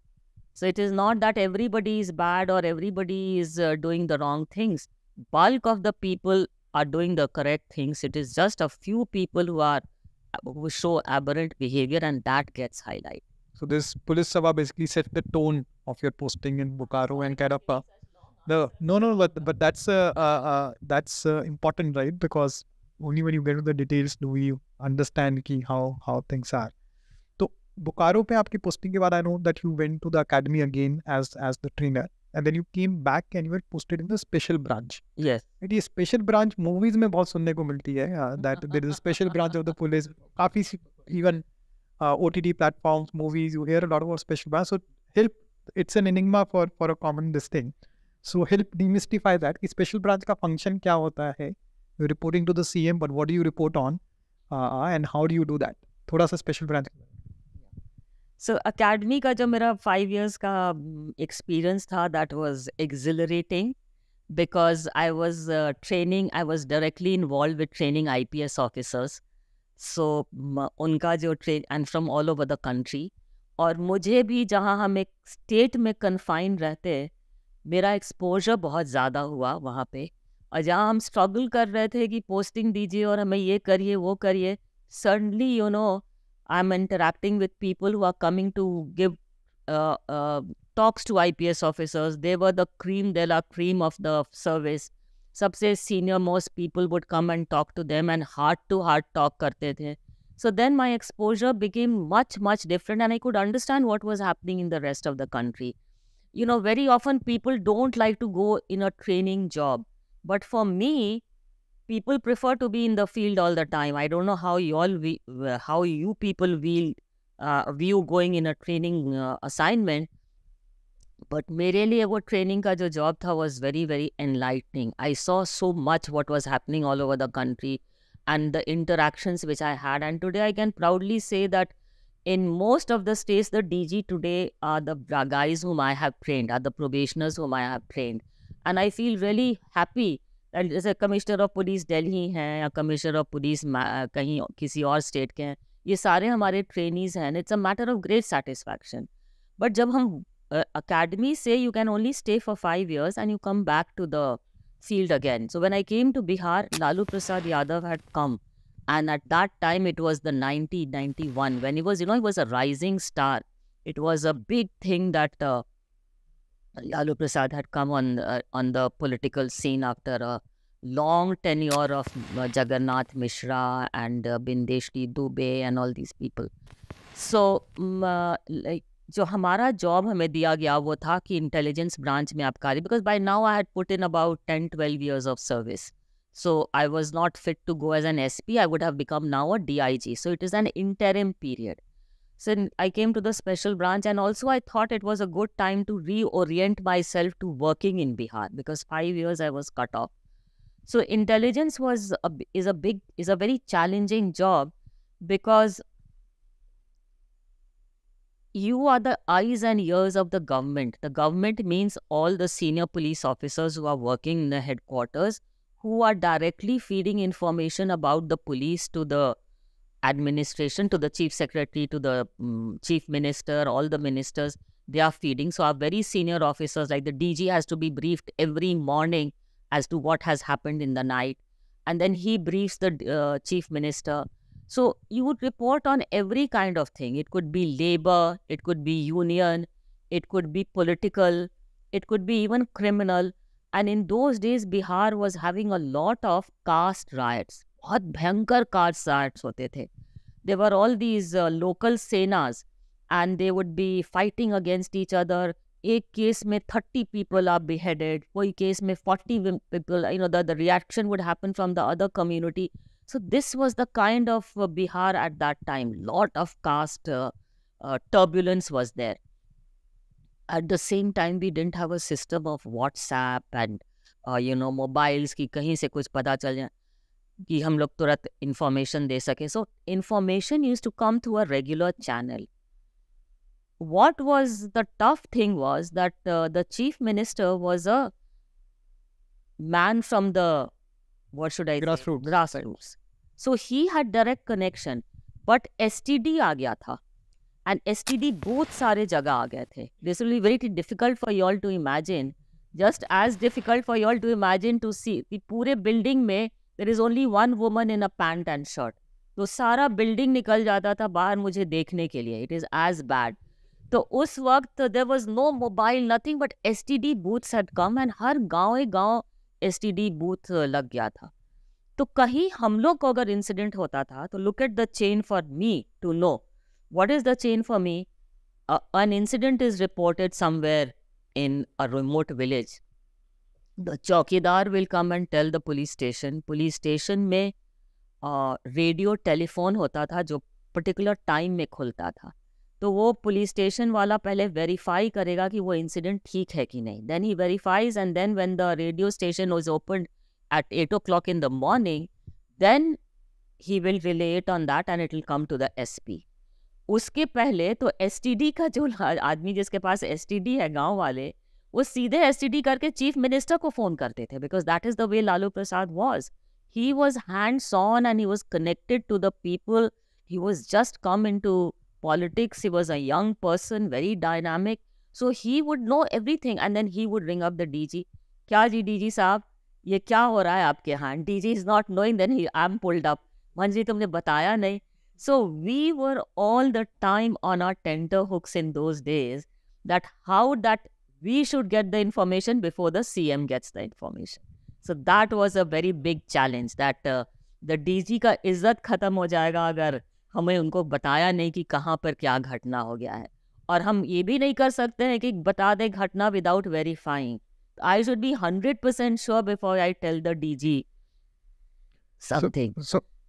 so it is not that everybody is bad और everybody doing the wrong things. Bulk of the people are doing the correct things. It is just a few people who are uh, who show aberrant behavior and that gets highlighted. So this police sabha basically sets the tone of your posting in Bokaro and kind of no, no, no, but but that's uh, uh, that's uh, important, right? Because only when you get into the details do we understand ki how how things are. तो बोकारो पे आपकी posting के बाद I know that you went to the academy again as as the trainer and then you came back and you were posted in the special branch yes it ये special branch movies में बहुत सुनने को मिलती है that there is a special branch of the police काफी even OTT platforms movies you hear a lot of special branch so help it's an enigma for for a common this thing so help demystify that कि special branch का function क्या होता है you reporting to the C M but what you report on and how do you do that थोड़ा सा special branch so academy का जो मेरा फाइव ईयर्स का एक्सपीरियंस mm, था that was exhilarating because I was training I was directly involve with training I P S officers so उनका जो train and from all over the country और मुझे भी जहाँ हम एक स्टेट में कन्फाइन रहते हैं मेरा एक्सपोजर बहुत ज़्यादा हुआ वहाँ पे और जहाँ हम स्ट्रगल कर रहे थे कि पोस्टिंग दीजिए और हमें ये करिए वो करिए suddenly you know I am interacting with people who are coming to give talks to I P S officers they were the cream de la cream of the service सबसे senior most people would come and talk to them and heart to heart talk करते थे so then my exposure became much much different and I could understand what was happening in the rest of the country you know, very often people don't like to go in a training job. But for me, people prefer to be in the field all the time. I don't know how you all, we, uh, how you people will uh, view going in a training uh, assignment. But मेरे लिए वो training का जो job था was very very enlightening. I saw so much what was happening all over the country and the interactions which I had. And today I can proudly say that in most of the states, the DG today are the guys whom I have trained, are the probationers whom I have trained. And I feel really happy that जैसे commissioner of police Delhi हैं या commissioner of police कहीं किसी और state के हैं ये सारे हमारे ट्रेनीज हैं it's a matter of great satisfaction but जब हम अकेडमी से you can only stay for five years and you come back to the field again so when I came to Bihar Lalu Prasad Yadav had come and at that time, it was the 1991 when he was, you know, he was a rising star. It was a big thing that uh, Lalu Prasad had come on uh, on the political scene after a long tenure of uh, Jagannath Mishra and uh, Bindeshti Dubey and all these people. So, um, uh, like, जो हमारा job हमें दिया गया वो था कि intelligence branch में आप कार्य because by now I had put in about ten twelve years of service so I was not fit to go as an SP. I would have become now a DIG. So it is an interim period. So I came to the special branch and also I thought it was a good time to reorient myself to working in Bihar because five years I was cut off. So intelligence was a, is a big is a very challenging job because you are the eyes and ears of the government. The government means all the senior police officers who are working in the headquarters who are directly feeding information about the police to the administration, to the chief secretary, to the um, chief minister, all the ministers, they are feeding. So our very senior officers, like the DG has to be briefed every morning as to what has happened in the night. And then he briefs the uh, chief minister. So you would report on every kind of thing. It could be labor, it could be union, it could be political, it could be even criminal. And in those days, Bihar was having a lot of caste riots. बहुत भयंकर caste riots होते थे. There were all these uh, local senas and they would be fighting against each other. एक case में 30 people are beheaded. कोई case में 40 people, you know, the, the reaction would happen from the other community. So this was the kind of uh, Bihar at that time. Lot of caste uh, uh turbulence was there at the same time we didn't have a system of whatsapp and uh, you know mobiles ki kahin se kuch pata chal jaye कि हम लोग तुरंत information दे सके so information use to come through what was the tough thing was that uh, the chief minister was a man from the what should I grassroots. say grassroots. So he had direct connection, but STD आ and S T D बहुत सारे जगह आ गए थे this will be very difficult for you all to imagine just as difficult for you all to imagine to see कि पूरे building में there is only one woman in a pant and shirt तो सारा building निकल जाता था बाहर मुझे देखने के लिए इट इज़ एज बैड तो उस वक्त there was no mobile nothing but S T D booth set come and हर गाँव ही गाँव एस टी डी बूथ लग गया था तो कहीं हम लोग को अगर इंसिडेंट होता था तो look at the chain for me to know what is the chain for me? an incident is reported somewhere in a remote village. The chowkidar will come and tell the police station. Police station may radio telephone hota tha jo particular time mein khulta tha. तो वो police station वाला पहले verify करेगा कि वो incident ठीक है कि नहीं then he verifies and then when the radio station was open at eight o'clock in the morning then he will relate on that and it will come to the SP उसके पहले तो STD का जो आदमी जिसके पास STD है गांव वाले वो सीधे एसटीडी करके चीफ मिनिस्टर को फोन करते थे because that is the way Lalu Prasad was he was hands on and he was connected to the people he was just come into politics he was a young person very dynamic so he would know every thing and then he would ring up the D G क्या G D G साहब ये क्या हो रहा है आपके यहाँ D G is not knowing then he I am pulled up मंजी तुमने बताया नहीं So we were all the time on our tender hooks in those days that how that we should get the information before the CM gets the information. So that was a very big challenge that uh, the DG ka izzat khatam ho jayega agar हमें उनको बताया नहीं कि कहाँ पर क्या घटना हो गया है और हम ये भी नहीं कर सकते हैं कि बता दें घटना without verifying I should be hundred percent sure before I tell the D G something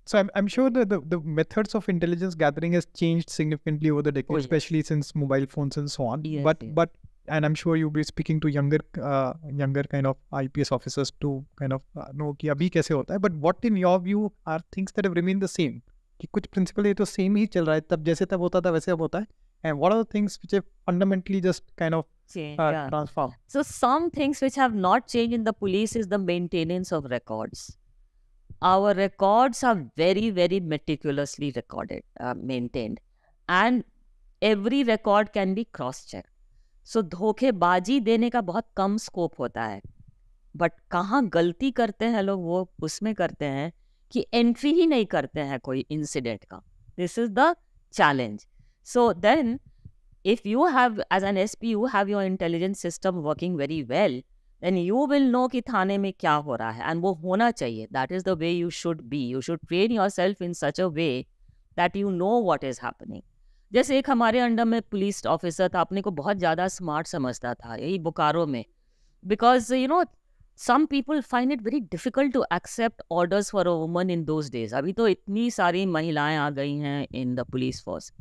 So I'm, I'm sure that the, the methods of intelligence gathering has changed significantly over the decades, oh, especially since mobile phones and so on. Yes, but yes. but and I'm sure you'll be speaking to younger uh, younger kind of IPS officers to kind of uh, know कि अभी कैसे But what in your view are things that have remained the same? कि कुछ principle ये तो same ही चल रहा है. तब जैसे तब होता था वैसे अब होता है. And what are the things which have fundamentally just kind of Change, uh, transformed? So some things which have not changed in the police is the maintenance of records. our records are very, very meticulously recorded, uh, maintained, and every record can be cross-checked. So so, धोखेबाजी देने का बहुत कम scope होता है but कहाँ गलती करते हैं लोग वो उसमें करते हैं कि एंट्री ही नहीं करते हैं कोई इंसिडेंट का this is the challenge so then if you have as an S P you have your intelligence system working very well then you will know कि थाने में क्या हो रहा है एंड वो होना चाहिए that is the way you should be you should train your self in such a way that you know what is happening जैसे एक हमारे अंडर में पुलिस ऑफिसर था अपने को बहुत ज़्यादा स्मार्ट समझता था यही बोकारो में because you know some people find it very difficult to accept orders for a woman in those days अभी तो इतनी सारी महिलाएं आ गई हैं इन द पुलिस फोर्स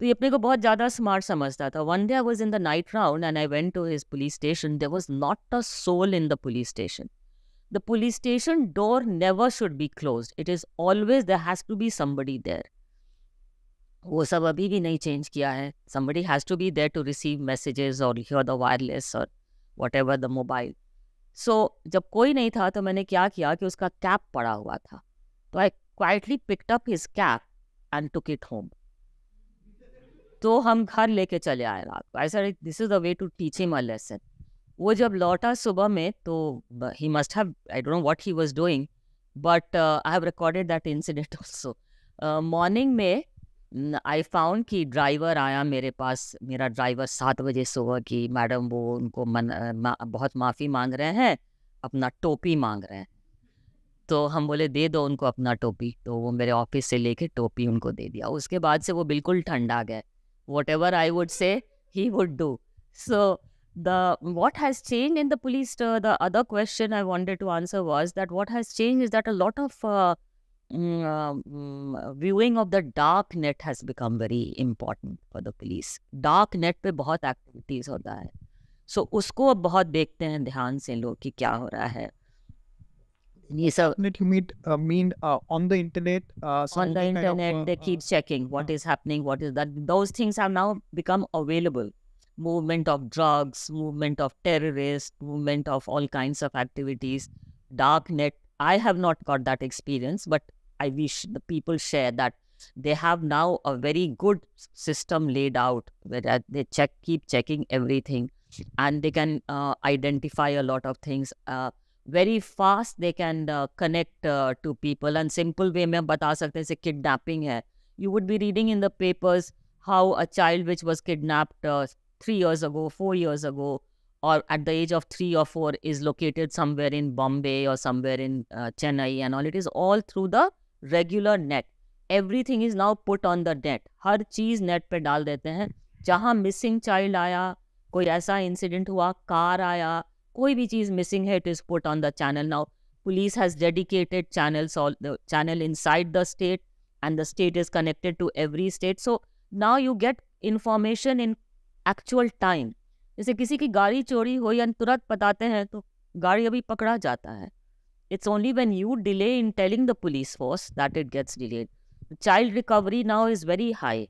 तो ये अपने को बहुत ज़्यादा स्मार्ट समझता था one day I was in the night round and I went to his police station there was not a soul in the police station the police station door never should be close it is always there has to be somebody there वो सब अभी भी नहीं change किया है somebody has to be there to receive messages और hear the wireless और whatever the mobile सो जब कोई नहीं था तो मैंने क्या किया कि उसका कैप पड़ा हुआ था तो I quietly picked up his cap and took it home तो हम घर लेके चले आए रात को I sir this is the way to teach him a lesson वो जब लौटा सुबह में तो he must have I don't know what he was doing but I have recorded that incident also morning में आई फाउंड कि driver आया मेरे पास मेरा ड्राइवर सात बजे सुबह की मैडम वो उनको मन मा, बहुत माफ़ी मांग रहे हैं अपना टोपी मांग रहे हैं तो हम बोले दे दो उनको अपना टोपी तो वो मेरे ऑफिस से लेके टोपी उनको दे दिया उसके बाद से वो बिल्कुल ठंडा गए whatever I would say, he would do. So the what has changed in the police? Uh, the other question I wanted to answer was that what has changed is that a lot of uh, mm, um, mm, viewing of the dark net has become very important for the police. Dark net पे बहुत activities hota hai. so, usko ab बहुत dekhte hain, ध्यान se log ki kya हो रहा Yes, sir. That you meet uh, mean uh, on the internet. Uh, on the internet, they uh, keep checking what is happening, what is that. Those things have now become available. Movement of drugs, movement of terrorists, movement of all kinds of activities, dark net. I have not got that experience, but I wish the people share that they have now a very good system laid out where they check, keep checking everything, and they can uh, identify a lot of things uh, very fast they can uh, connect uh, to people and simple way mein bata sakte hain say kidnapping hai you would be reading in the papers how a child which was kidnapped uh, 3 years ago 4 years ago or at the age of 3 or 4 is located somewhere in bombay or somewhere in uh, chennai and all it is all through the regular net everything is now put on the net Her cheese net पे डाल देते हैं जहाँ missing child आया कोई ऐसा incident हुआ car आया कोई भी चीज़ मिसिंग है it is put on the channel now police has dedicated channels all channel side the state and the state is connected to every state so now you get information in actual time जैसे किसी की गाड़ी चोरी हो या तुरंत बताते हैं तो गाड़ी अभी पकड़ा जाता है it's only when you delay in telling the police force that it gets delayed child recovery now is very high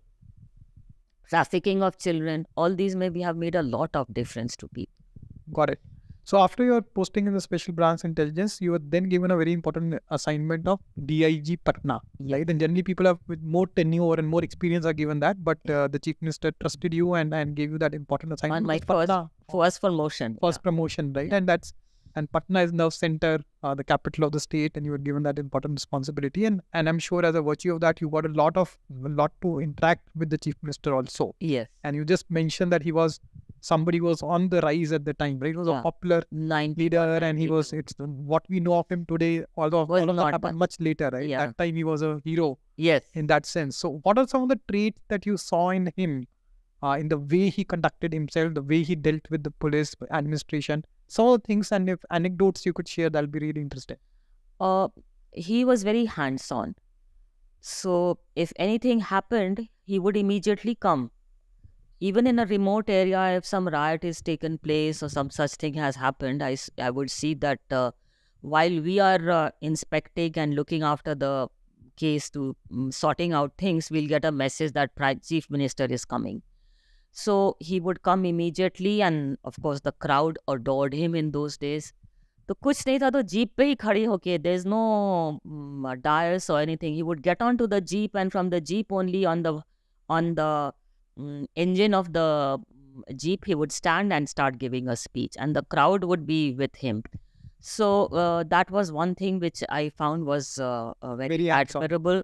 trafficking of children all these may we have made a lot of difference to people got it So after your posting in the special branch intelligence, you are then given a very important assignment of DIG Patna, right? And generally people have with more tenure and more experience are given that, but uh, the chief minister trusted you and, and gave you that important assignment. first, first promotion. First yeah. promotion, right? Yeah. And that's and Patna is now center, uh, the capital of the state, and you were given that important responsibility. And and I'm sure as a virtue of that, you got a lot of a lot to interact with the chief minister also. Yes. And you just mentioned that he was somebody was on the rise at the time, right? He was yeah. a popular 90, leader, and he was it's what we know of him today. Although all of that happened much later, right? Yeah. That time he was a hero. Yes, in that sense. So, what are some of the traits that you saw in him, uh, in the way he conducted himself, the way he dealt with the police administration? Some of the things and if anecdotes you could share, that'll be really interesting. Uh, he was very hands-on. So, if anything happened, he would immediately come even in a remote area, if some riot is taken place or some such thing has happened, I, I would see that uh, while we are uh, inspecting and looking after the case to um, sorting out things, we'll get a message that Chief Minister is coming. So he would come immediately, and of course, the crowd adored him in those days. तो कुछ नहीं था तो jeep पे ही खड़ी होके there is no drivers और anything he would get on to the jeep and from the jeep only on the on the Mm, engine of the jeep he would stand and start giving a speech and the crowd would be with him so uh, that was one thing which i found was uh, very, very admirable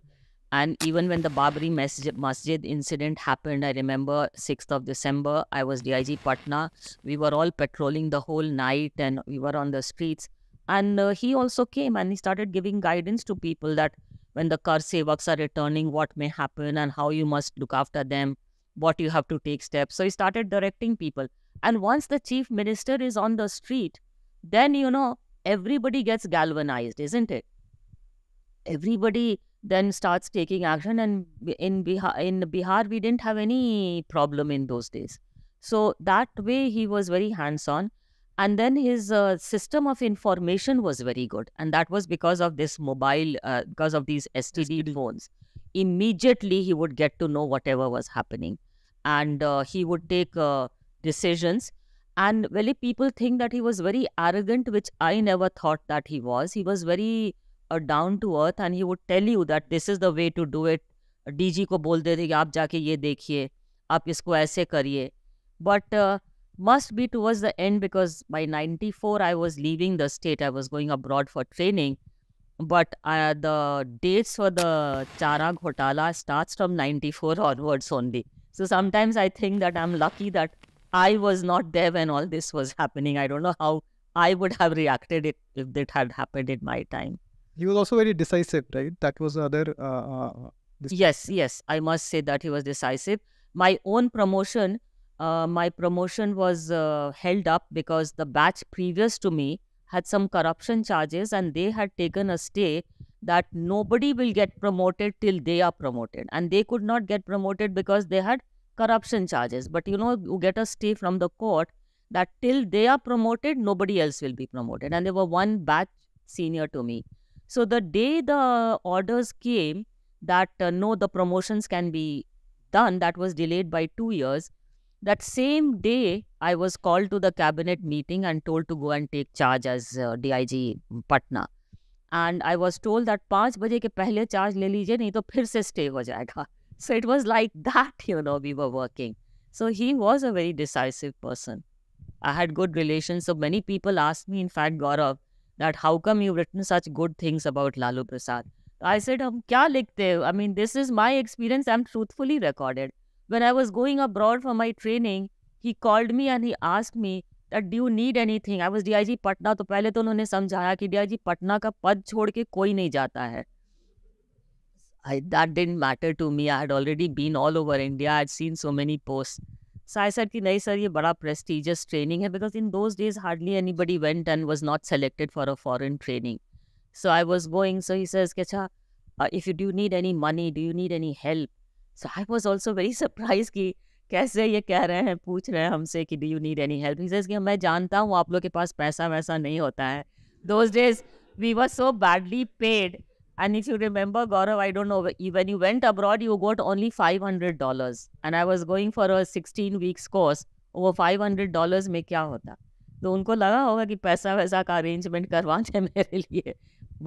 and even when the babri masjid, masjid incident happened i remember 6th of december i was dig patna we were all patrolling the whole night and we were on the streets and uh, he also came and he started giving guidance to people that when the kar sevaks are returning what may happen and how you must look after them what you have to take steps. So he started directing people. And once the chief minister is on the street, then, you know, everybody gets galvanized, isn't it? Everybody then starts taking action. And in Bihar, in Bihar, we didn't have any problem in those days. So that way, he was very hands on. And then his uh, system of information was very good. And that was because of this mobile, uh, because of these STD, STD phones. Immediately, he would get to know whatever was happening and uh, he would take uh, decisions. And really, people think that he was very arrogant, which I never thought that he was. He was very uh, down to earth, and he would tell you that this is the way to do it. DG को बोलते थे कि आप जाके ये देखिए आप इसको ऐसे करिए but uh, must be towards the end because by 94 I was leaving the state. I was going abroad for training. But uh, the dates for the Chara Ghotala starts from 94 onwards only. So sometimes I think that I'm lucky that I was not there when all this was happening. I don't know how I would have reacted it if it had happened in my time. He was also very decisive, right? That was another. Uh, uh yes, yes. I must say that he was decisive. My own promotion, uh, my promotion was uh, held up because the batch previous to me had some corruption charges and they had taken a stay that nobody will get promoted till they are promoted and they could not get promoted because they had corruption charges but you know you get a stay from the court that till they are promoted nobody else will be promoted and they were one batch senior to me so the day the orders came that uh, no the promotions can be done that was delayed by 2 years that same day, I was called to the cabinet meeting and told to go and take charge as uh, DIG Patna. And I was told that 5 बजे के पहले charge ले लीजिए नहीं तो फिर से stay So it was like that, you know, we were working. So he was a very decisive person. I had good relations. So many people asked me, in fact, Gaurav, that how come you've written such good things about Lalu Prasad? I said, hum kya likhte? I mean, this is my experience. I'm truthfully recorded. When I was going abroad for my training, he called me and he asked me that do you need anything? I was DIG patna to pehle to unhone samjhaya ki DIG patna ka pad chhod ke koi nahi jata hai I, that didn't matter to me. I had already been all over India. I had seen so many posts. So I said ki nahi sir ye bada prestigious training hai because in those days hardly anybody went and was not selected for a foreign training. So I was going. So he says कि अच्छा uh, if you do need any money, do you need any help? So I was also very surprise कि कैसे ये कह रहे हैं पूछ रहे हैं हमसे कि do you need any help ही कि मैं जानता हूँ आप लोग के पास पैसा वैसा नहीं होता है those days we were so badly paid you remember Gaurav I don't know don't you went abroad you got only five hundred $500. And I was going for a sixteen weeks course वो डॉलर्स में क्या होता तो उनको लगा होगा कि पैसा वैसा का अरेंजमेंट करवाना है मेरे लिए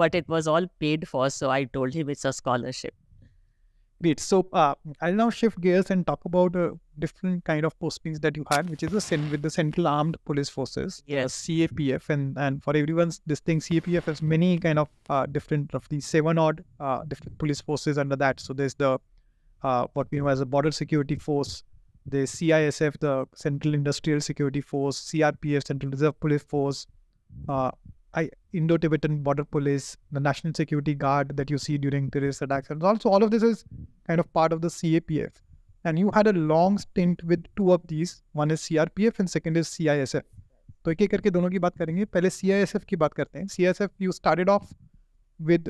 but it was all paid for so I told him it's a scholarship Great. So uh, I'll now shift gears and talk about a uh, different kind of postings that you had, which is the CEN with the Central Armed Police Forces, uh, yes, CAPF, and and for everyone's this thing, CAPF has many kind of uh, different of the seven odd uh, different police forces under that. So there's the what we know as a Border Security Force, the CISF, the Central Industrial Security Force, CRPF, Central Reserve Police Force, I Indo-Tibetan border police, the national security guard that you see during terrorist attacks, and also all of this is kind of part of the CAPF. And you had a long stint with two of these. One is CRPF and second is CISF. तो एक एक करके दोनों की बात करेंगे पहले सी I S F की बात करते हैं C I S F you started off with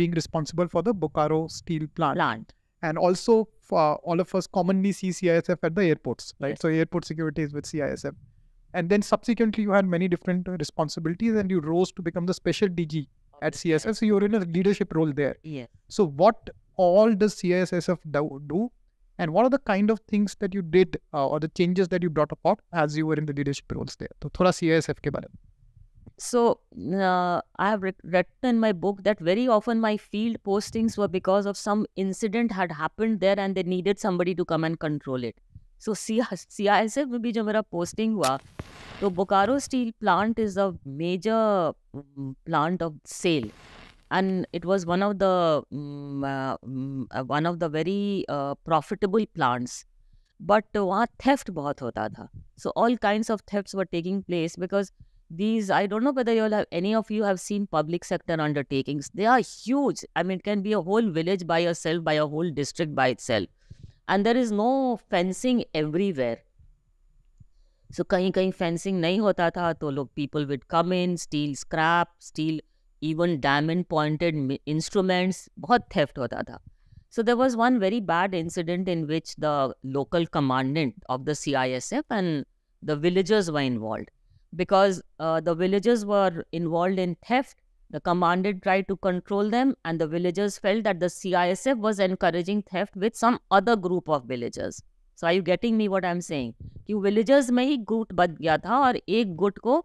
being responsible for the Bokaro steel plant and also all of us commonly C C I S F at the airports right so airport security is with C I S F and then subsequently, you had many different responsibilities and you rose to become the special DG at CISF. So you're in a leadership role there. Yeah. So what all does CSSF do? And what are the kind of things that you did uh, or the changes that you brought about as you were in the leadership roles there? So thoda CISF ke baare So uh, I have written in my book that very often my field postings were because of some incident had happened there and they needed somebody to come and control it. So C I S F में भी जो मेरा posting हुआ तो Bokaro steel plant is the major plant of SAIL and it was one of the one of the very profitable plants but वहाँ theft बहुत होता था so all kind of theft were taking place because these I don't know whether you'll any of you have seen public sector undertakings they are huge I mean can be a whole village by herself by a whole district by itself and there is no fencing everywhere so कहीं कहीं fencing नहीं होता था तो people would come in steal scrap steal even diamond pointed instruments बहुत theft होता था so there was one very bad incident in which the local commandant of the CISF and the villagers were involved because uh, the villagers were involved in theft the commandant tried to control them and the villagers felt that the CISF was encouraging theft with some other group of villagers. So are you getting me what I'm saying? कि villagers में ही गुट बच गया था और एक गुट को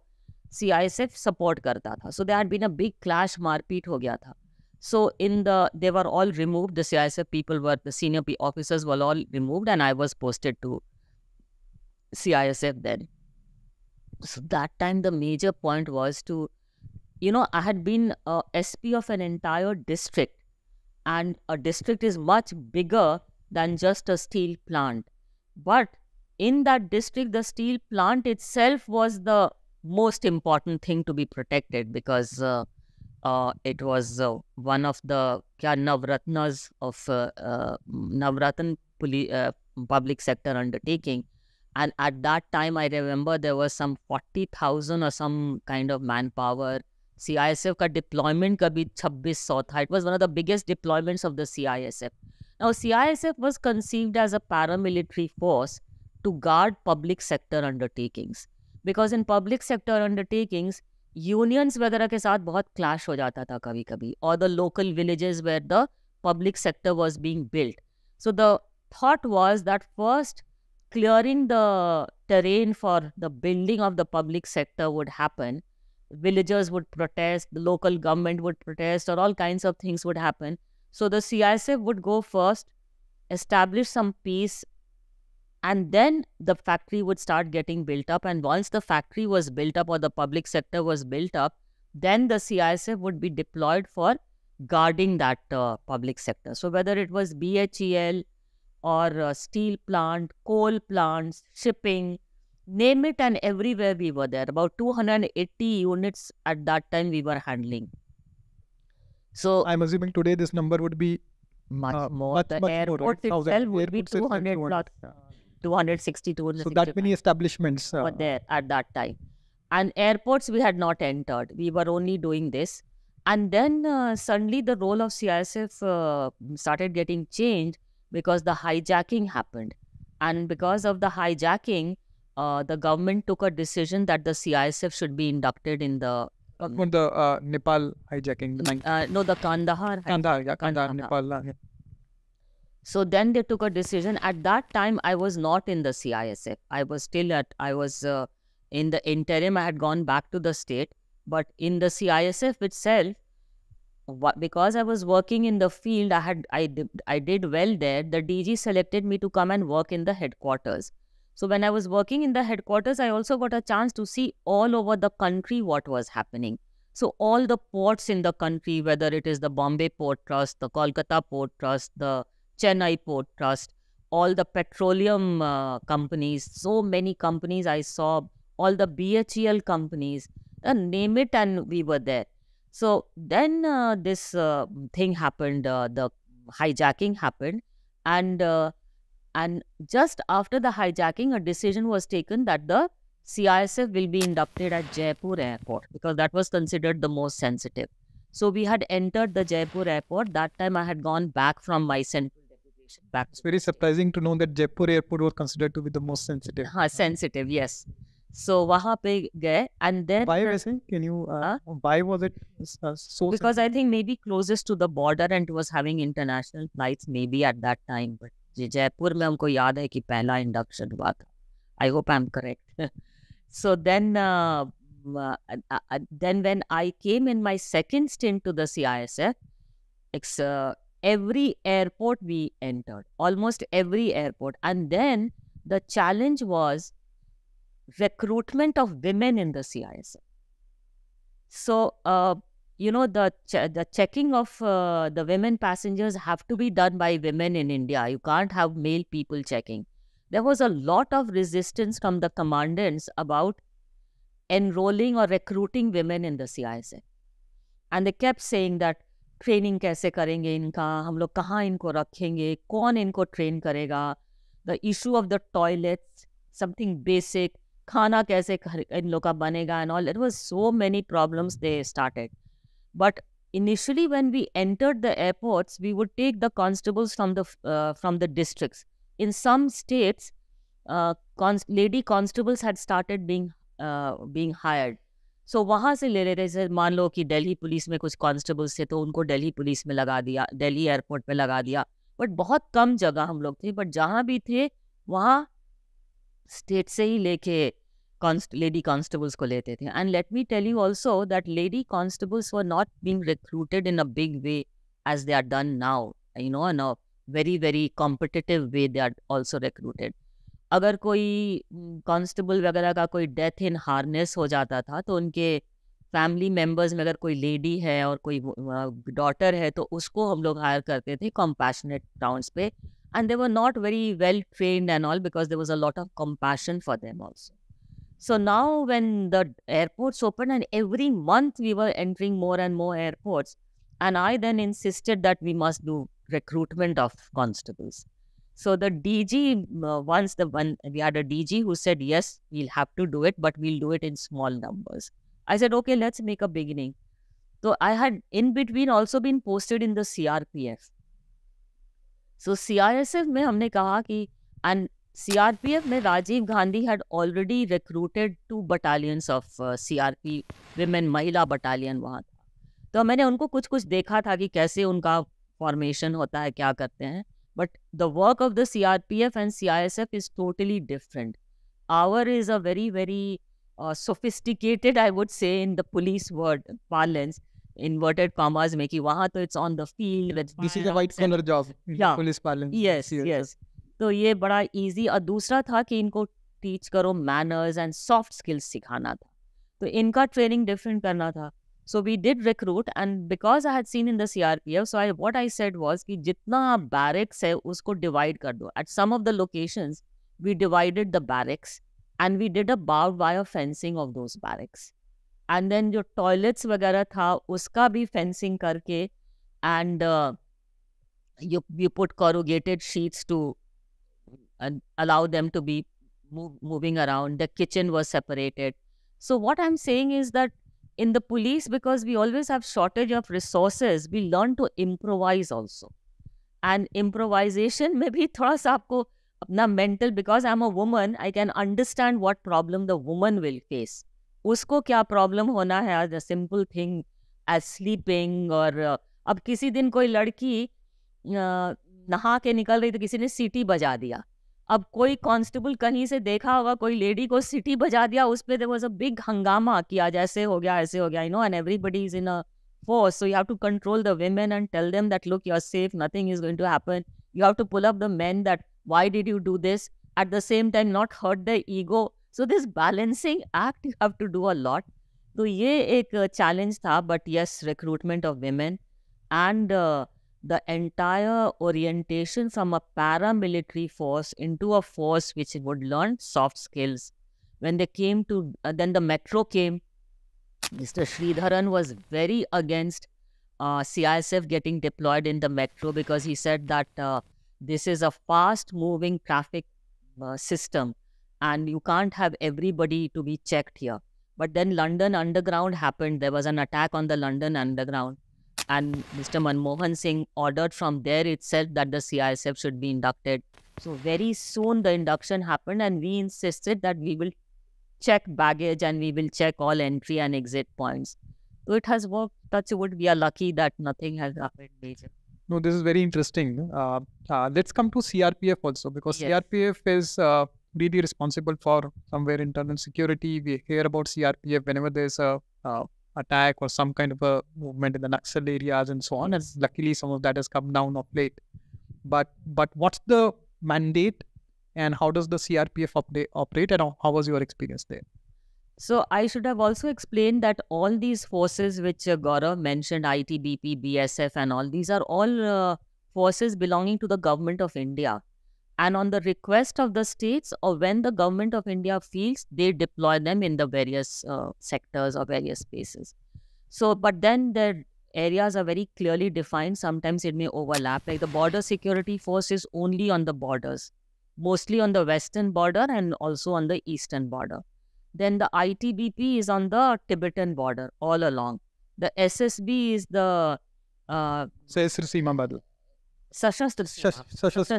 CISF support करता था. So there had been a big clash, मारपीट हो गया था. So in the they were all removed. The CISF people were the senior officers were all removed and I was posted to CISF then. So that time the major point was to you know, I had been a SP of an entire district, and a district is much bigger than just a steel plant. But in that district, the steel plant itself was the most important thing to be protected because uh, uh, it was uh, one of the kya, Navratnas of uh, uh, Navratan poli- uh, public sector undertaking. And at that time, I remember there was some 40,000 or some kind of manpower CISF का deployment का भी 2600 था. It was one of the biggest deployments of the CISF. Now, CISF was conceived as a paramilitary force to guard public sector undertakings. Because in public sector undertakings, unions वगैरह के साथ बहुत clash हो जाता था कभी कभी और the local villages where the public sector was being built so the thought was that first clearing the terrain for the building of the public sector would happen villagers would protest, the local government would protest, or all kinds of things would happen. So the CISF would go first, establish some peace, and then the factory would start getting built up. And once the factory was built up or the public sector was built up, then the CISF would be deployed for guarding that uh, public sector. So whether it was BHEL or uh, steel plant, coal plants, shipping, name it and everywhere we were there about 280 units at that time we were handling so i'm assuming today this number would be much uh, more much, the much airport more, itself airport would be 200 260 uh, so that many establishments uh, were there at that time and airports we had not entered we were only doing this and then uh, suddenly the role of CISF uh, started getting changed because the hijacking happened. And because of the hijacking, uh, the government took a decision that the CISF should be inducted in the. uh, the uh, Nepal hijacking. uh, no, the Kandahar. Kandahar, yeah, Kandahar, Kandahar. Nepal. Uh, yeah. So then they took a decision. At that time, I was not in the CISF. I was still at. I was uh, in the interim. I had gone back to the state, but in the CISF itself, because I was working in the field, I had I did, I did well there. The DG selected me to come and work in the headquarters. So when I was working in the headquarters, I also got a chance to see all over the country what was happening. So all the ports in the country, whether it is the Bombay Port Trust, the Kolkata Port Trust, the Chennai Port Trust, all the petroleum uh, companies, so many companies I saw, all the BHEL companies, uh, name it and we were there. So then uh, this uh, thing happened, uh, the hijacking happened and uh, and just after the hijacking, a decision was taken that the CISF will be inducted at Jaipur airport because that was considered the most sensitive. So we had entered the Jaipur airport. That time I had gone back from my central deputation. Back it's very surprising to know that Jaipur airport was considered to be the most sensitive. Haan, sensitive, yes. So वहाँ पे and then why वैसे can you uh, why was it uh, so because sensitive? I think maybe closest to the border and was having international flights maybe at that time but जी जयपुर में हमको याद है कि पहला induction हुआ था I hope I am correct so then then when I came in my second stint to the C I S F it's every airport we entered almost every airport and then the challenge was recruitment of women in the C I S F so you know the the checking of uh, the women passengers have to be done by women in india you can't have male people checking there was a lot of resistance from the commandants about enrolling or recruiting women in the cisa and they kept saying that training kaise karenge inka hum log kahan inko rakhenge kaun inko train karega the issue of the toilets something basic khana kaise in loka banega and all There was so many problems they started But initially, when we entered the airports, we would take the constables from the uh, from the districts. In some states, uh, cons- lady constables had started being uh, being hired. So so, वहाँ से ले लेते जैसे मान लो कि Delhi police में कुछ constables थे तो उनको दिल्ली पुलिस में लगा दिया दिल्ली एयरपोर्ट पे लगा दिया बट बहुत कम जगह हम लोग थे बट जहाँ भी थे वहाँ स्टेट से ही लेके लेडी कॉन्स्टेबल्स को लेते थे and let me tell you also that lady constables were not being recruited in a big way as they are done now you know in a very very competitive way they are also recruited अगर कोई constable वगैरह का कोई death in harness हो जाता था तो उनके फैमिली मेम्बर्स में अगर कोई लेडी है और कोई डॉटर है तो उसको हम लोग हायर करते थे कॉम्पैशनेट ग्राउंड पे and they were not very well train and all because there was a lot of compassion for them also So now when the airports opened and every month we were entering more and more airports and I then insisted that we must do recruitment of constables. So the DG, uh, once the one we had a DG who said, yes, we'll have to do it, but we'll do it in small numbers. I said, okay, let's make a beginning. So I had in between also been posted in the CRPF. So CISF में हमने कहा कि and CRPF में Rajiv Gandhi had already recruited two battalions of CRP women महिला battalion वहाँ था तो मैंने उनको कुछ कुछ देखा था कि कैसे उनका फॉर्मेशन होता है क्या करते हैं but the work of the C R P F and C I S F is totally different our is a very very sophisticated I would say in the police word parlance inverted commas में कि वहाँ तो it's on the field with this is a white collar job yeah police parlance yes yes तो ये बड़ा easy और दूसरा था कि इनको टीच करो मैनर्स एंड सॉफ्ट स्किल्स सिखाना था तो इनका ट्रेनिंग डिफरेंट करना था so we did recruit and because I had seen in the C R P F so I what I said was कि जितना बैरिक्स है उसको डिवाइड कर दो at some of the location we divided the barracks and we did a barbed wire fencing of those barracks and then जो toilets वगैरह था उसका भी फेंसिंग करके and you you put corrugated sheets to uh, allow them to be moving around. The kitchen was separated. So what I'm saying is that in the police, because we always have shortage of resources, we learn to improvise also. And improvisation, *laughs* maybe thoda sa aapko apna mental, because I'm a woman, I can understand what problem the woman will face. Usko kya problem hona hai, the simple thing as sleeping or... Uh, ab kisi din koi ladki uh, नहा के निकल रही तो किसी ने सीटी बजा अब कोई कांस्टेबल कहीं से देखा होगा कोई लेडी को सिटी बजा दिया उस पर वॉज अ बिग हंगामा किया जैसे हो गया ऐसे हो गया you know and everybody is in a force so you have to control the women and tell them that look you are safe nothing is going to happen you have to pull up the man that why did you do this at the same time not hurt the ego so this balancing act you have to do a lot तो ये एक challenge था but yes recruitment of women and the entire orientation from a paramilitary force into a force which would learn soft skills. When they came to, uh, then the metro came, *tsk* Mr. Sridharan was very against uh, CISF getting deployed in the metro because he said that uh, this is a fast moving traffic uh, system and you can't have everybody to be checked here. But then London Underground happened. There was an attack on the London Underground and Mr. Manmohan Singh ordered from there itself that the CISF should be inducted. So very soon the induction happened and we insisted that we will check baggage and we will check all entry and exit points. So it has worked. Touch wood. We are lucky that nothing has happened major. No, this is very interesting. Uh, uh, let's come to CRPF also because yes. CRPF is uh, really responsible for somewhere internal security. We hear about CRPF whenever there's a uh, attack or some kind of a movement in the Naxal areas and so on. And luckily, some of that has come down of late. But but what's the mandate and how does the CRPF op- operate and how was your experience there? So I should have also explained that all these forces which uh, Gaurav mentioned, ITBP, BSF and all, these are all uh, forces belonging to the government of India and on the request of the states or when the government of India feels, they deploy them in the various uh, sectors or various spaces. So, but then the areas are very clearly defined. Sometimes it may overlap. Like the border security force is only on the borders, mostly on the western border and also on the eastern border. Then the ITBP is on the Tibetan border all along. The SSB is the. Uh, so, Sashastra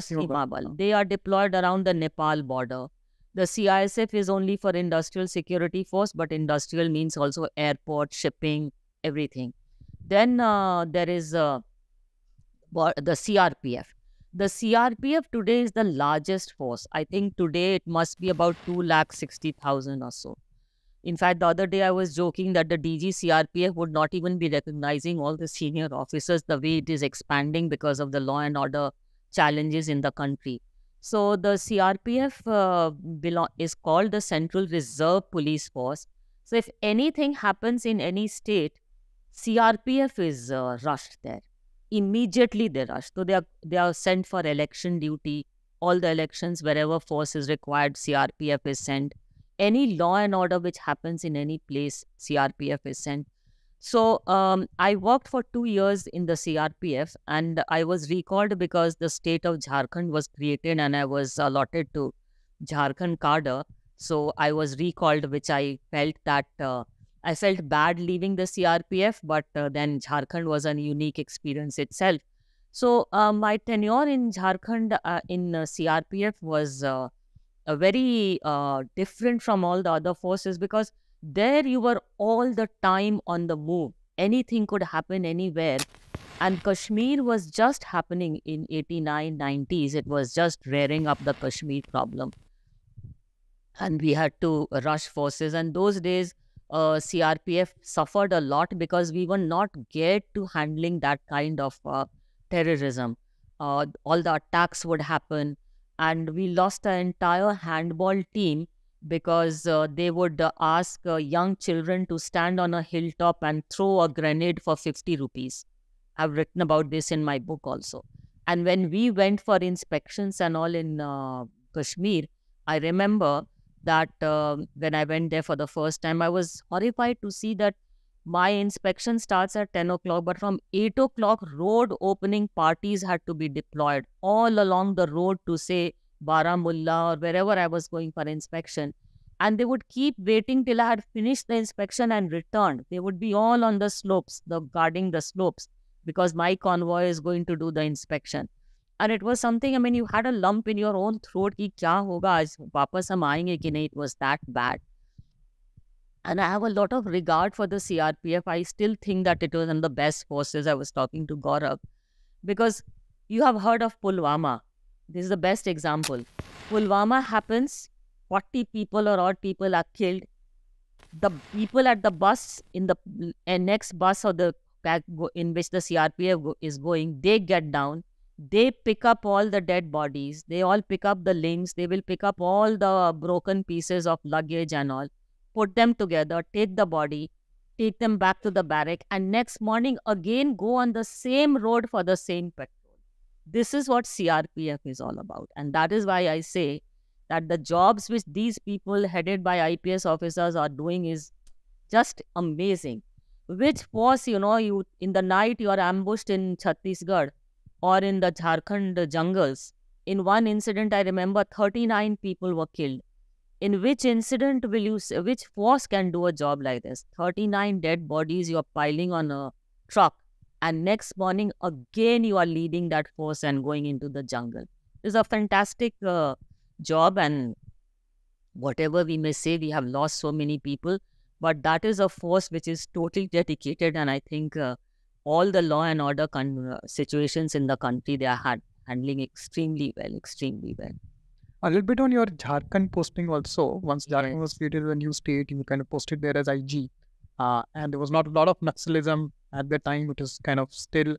Seema Bal. They are deployed around the Nepal border. The CISF is only for industrial security force, but industrial means also airport, shipping, everything. Then uh, there is uh, the CRPF. The CRPF today is the largest force. I think today it must be about 2,60,000 or so. In fact, the other day I was joking that the DG CRPF would not even be recognizing all the senior officers the way it is expanding because of the law and order challenges in the country. So the CRPF uh, belong- is called the Central Reserve Police Force. So if anything happens in any state, CRPF is uh, rushed there. Immediately they rush. So they are they are sent for election duty. All the elections wherever force is required, CRPF is sent any law and order which happens in any place, CRPF is sent. So um, I worked for two years in the CRPF and I was recalled because the state of Jharkhand was created and I was allotted to Jharkhand cadre. So I was recalled, which I felt that uh, I felt bad leaving the CRPF, but uh, then Jharkhand was a unique experience itself. So uh, my tenure in Jharkhand uh, in uh, CRPF was uh, uh, very uh, different from all the other forces because there you were all the time on the move. Anything could happen anywhere. And Kashmir was just happening in 89, 90s. It was just rearing up the Kashmir problem. And we had to rush forces. And those days, uh, CRPF suffered a lot because we were not geared to handling that kind of uh, terrorism. Uh, all the attacks would happen and we lost our entire handball team because uh, they would uh, ask uh, young children to stand on a hilltop and throw a grenade for 50 rupees. I've written about this in my book also. And when we went for inspections and all in uh, Kashmir, I remember that um, when I went there for the first time, I was horrified to see that my inspection starts at 10 o'clock, but from 8 o'clock, road opening parties had to be deployed all along the road to say Baramulla or wherever I was going for inspection. And they would keep waiting till I had finished the inspection and returned. They would be all on the slopes, the guarding the slopes, because my convoy is going to do the inspection. And it was something, I mean, you had a lump in your own throat, ki kya hoga, aaj it was that bad. And I have a lot of regard for the CRPF. I still think that it was one of the best forces. I was talking to Gaurav because you have heard of Pulwama. This is the best example. Pulwama happens, 40 people or odd people are killed. The people at the bus, in the eh, next bus or the in which the CRPF is going, they get down. They pick up all the dead bodies. They all pick up the limbs. They will pick up all the broken pieces of luggage and all put them together, take the body, take them back to the barrack, and next morning again go on the same road for the same patrol. This is what CRPF is all about. And that is why I say that the jobs which these people headed by IPS officers are doing is just amazing. Which was, you know, you in the night you are ambushed in Chhattisgarh or in the Jharkhand jungles. In one incident, I remember 39 people were killed in which incident will you which force can do a job like this 39 dead bodies you are piling on a truck and next morning again you are leading that force and going into the jungle it's a fantastic uh, job and whatever we may say we have lost so many people but that is a force which is totally dedicated and i think uh, all the law and order uh, situations in the country they are handling extremely well extremely well a little bit on your Jharkhand posting also. Once Jharkhand was created as a new state, you kind of posted there as IG. Uh, and there was not a lot of nationalism at that time, which is kind of still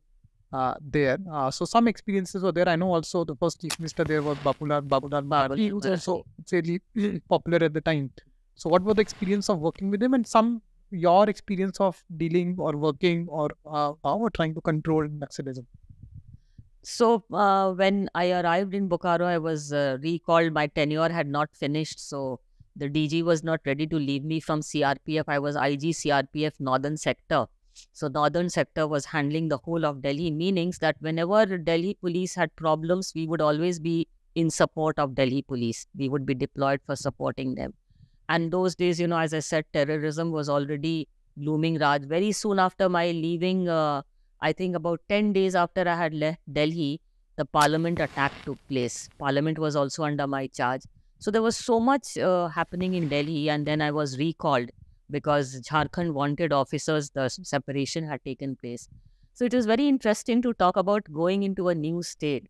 uh, there. Uh, so some experiences were there. I know also the first chief minister there was Babu Bapular Babu. He was also fairly *clears throat* popular at the time. So what were the experience of working with him and some your experience of dealing or working or uh, or trying to control nationalism? So uh, when I arrived in Bokaro, I was uh, recalled. My tenure had not finished, so the DG was not ready to leave me from CRPF. I was IG CRPF Northern Sector. So Northern Sector was handling the whole of Delhi, meanings that whenever Delhi police had problems, we would always be in support of Delhi police. We would be deployed for supporting them. And those days, you know, as I said, terrorism was already looming large. Very soon after my leaving. Uh, I think about 10 days after I had left Delhi, the parliament attack took place. Parliament was also under my charge. So there was so much uh, happening in Delhi, and then I was recalled because Jharkhand wanted officers, the separation had taken place. So it was very interesting to talk about going into a new state.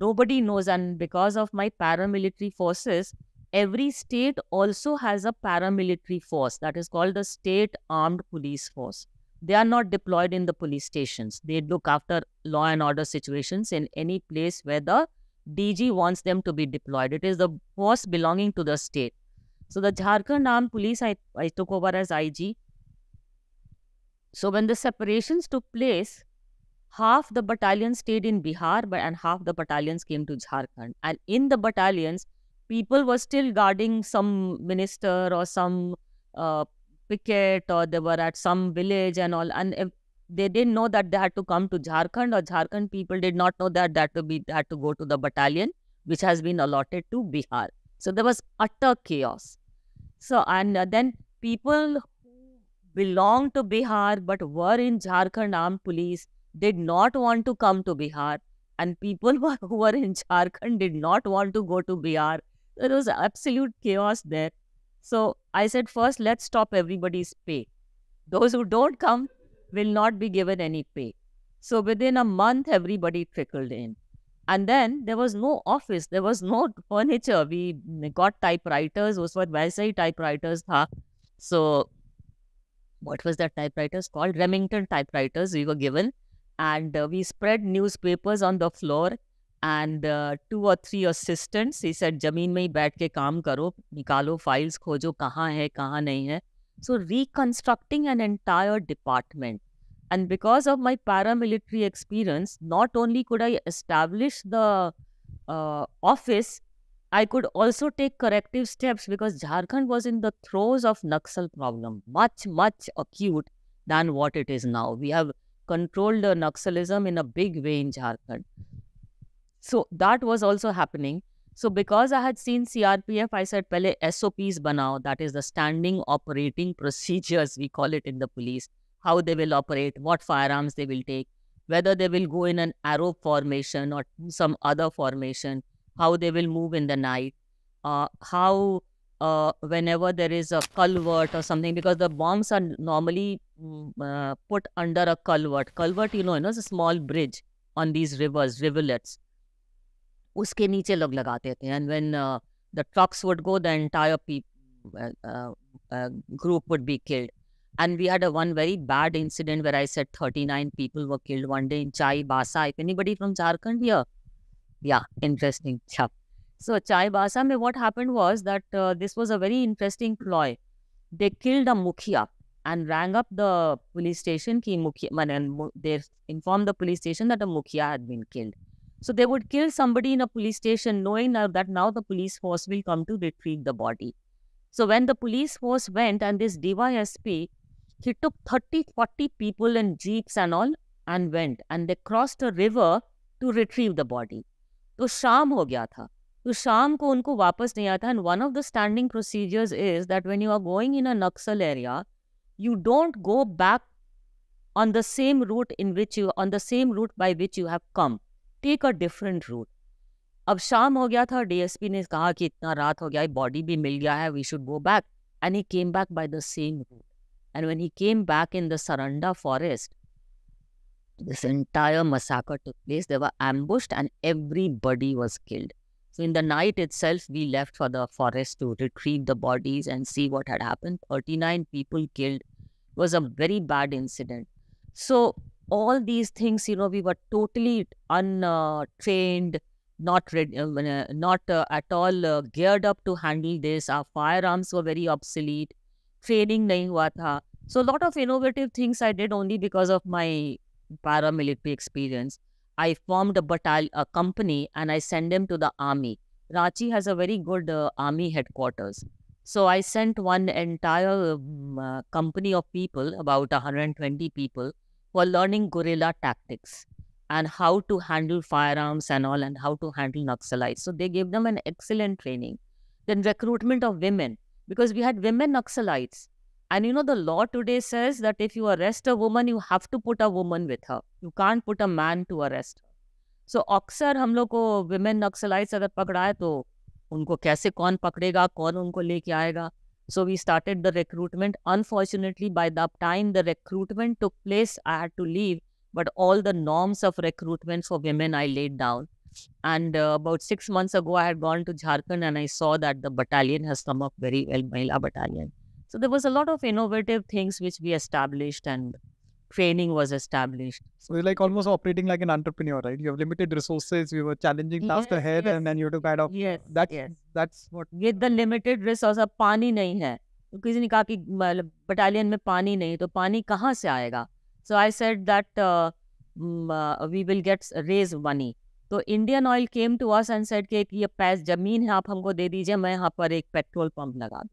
Nobody knows, and because of my paramilitary forces, every state also has a paramilitary force that is called the State Armed Police Force. They are not deployed in the police stations. They look after law and order situations in any place where the DG wants them to be deployed. It is the force belonging to the state. So the Jharkhand Armed Police, I, I took over as IG. So when the separations took place, half the battalion stayed in Bihar but, and half the battalions came to Jharkhand. And in the battalions, people were still guarding some minister or some uh, Picket, or they were at some village and all. And if they didn't know that they had to come to Jharkhand or Jharkhand people did not know that that to be they had to go to the battalion which has been allotted to Bihar. So there was utter chaos. So and then people who belonged to Bihar but were in Jharkhand armed police did not want to come to Bihar and people *laughs* who were in Jharkhand did not want to go to Bihar. There was absolute chaos there. So I said, first, let's stop everybody's pay. Those who don't come will not be given any pay. So within a month, everybody trickled in. And then there was no office, there was no *laughs* furniture. We got typewriters, those were Vaisai typewriters. Tha. So what was that typewriters called? Remington typewriters we were given. And uh, we spread newspapers on the floor and uh, two or three assistants. He said, "Jamin में ही बैठ के nikalo files निकालो files खोजो कहाँ है कहाँ नहीं है so reconstructing an entire and because of my paramilitary experience not only could i establish the uh, office i could also take corrective steps because jharkhand was in the throes of naxal problem much much acute than what it is now we have controlled uh, naxalism in a big way in jharkhand so that was also happening. So because I had seen CRPF, I said, Pele SOPs banao, that is the standing operating *laughs* procedures, we call it in the police, how they will operate, what firearms they will take, whether they will go in an arrow formation or some other formation, how they will move in the night, uh, how uh, whenever there is a culvert or something, because the bombs are normally mm, uh, put under a culvert. Culvert, you know, you know, it's a small bridge on these rivers, rivulets. उसके नीचे लोग लगाते थे and when the trucks would go the P group would be killed and we had one very bad incident where I said thirty nine people were killed one day in Chaibasa if anybody from Jharkhand या interesting छप so Chaibasa में what happen was that this was a very interesting ploy they killed a mukhiya and rang up the police station की मुखिया मैंने inform the police station that a mukhiya had been killed So they would kill somebody in a police station knowing now that now the police force will come to retrieve the body. So when the police force went and this DYSP, he took 30, 40 people in jeeps and all and went and they crossed a river to retrieve the body. तो शाम हो गया था तो शाम को उनको वापस नहीं आता one of the standing procedures is that when you are going in a naxal area, you don't go back on the same route in which you on the same route by which you have come take a different route अब शाम हो गया था DSP ने कहा कि इतना रात हो गया है बॉडी भी मिल गया है we should go back and he came back by the same route and when he came back in the Saranda forest this entire massacre took place. They were ambushed and everybody was killed. So in the night itself, we left for the forest to retrieve the bodies and see what had happened. 39 people killed. was a very bad incident. So all these things, you know, we were totally untrained, uh, not ready, uh, uh, not at all geared up to handle this. Our firearms were very obsolete. Training nahi tha. So a lot of innovative things I did only because of my paramilitary experience. I formed a battalion, a company, and I sent them to the army. Ranchi has a very good uh, army headquarters. So I sent one entire um, uh, company of people, about 120 people, for learning guerrilla tactics and how to handle firearms and all and how to handle Naxalites. So they gave them an excellent training. Then recruitment of women because we had women Naxalites. And you know, the law today says that if you arrest a woman, you have to put a woman with her. You can't put a man to arrest her. so, अक्सर हम women को are Naxalites अगर तो उनको कैसे कौन पकड़ेगा कौन उनको लेके आएगा so we started the recruitment. Unfortunately, by the time the recruitment took place, I had to leave. But all the norms of recruitment for women I laid down. And uh, about six months ago, I had gone to Jharkhand and I saw that the battalion has come up very well, Mahila battalion. So there was a lot of innovative things which we established and training was established. So you're like almost operating like an entrepreneur, right? You have limited resources, you were challenging yes, tasks ahead, yes, and then you have to kind of yes, that's yes. that's what with the limited resource of पानी नहीं है तो किसी ने कहा कि battalion में पानी नहीं तो पानी कहाँ से आएगा so I said that we will get raise money तो Indian Oil came to us and said कि ये पैस जमीन है आप हमको दे दीजिए मैं यहाँ पर एक पेट्रोल पंप लगा दूँ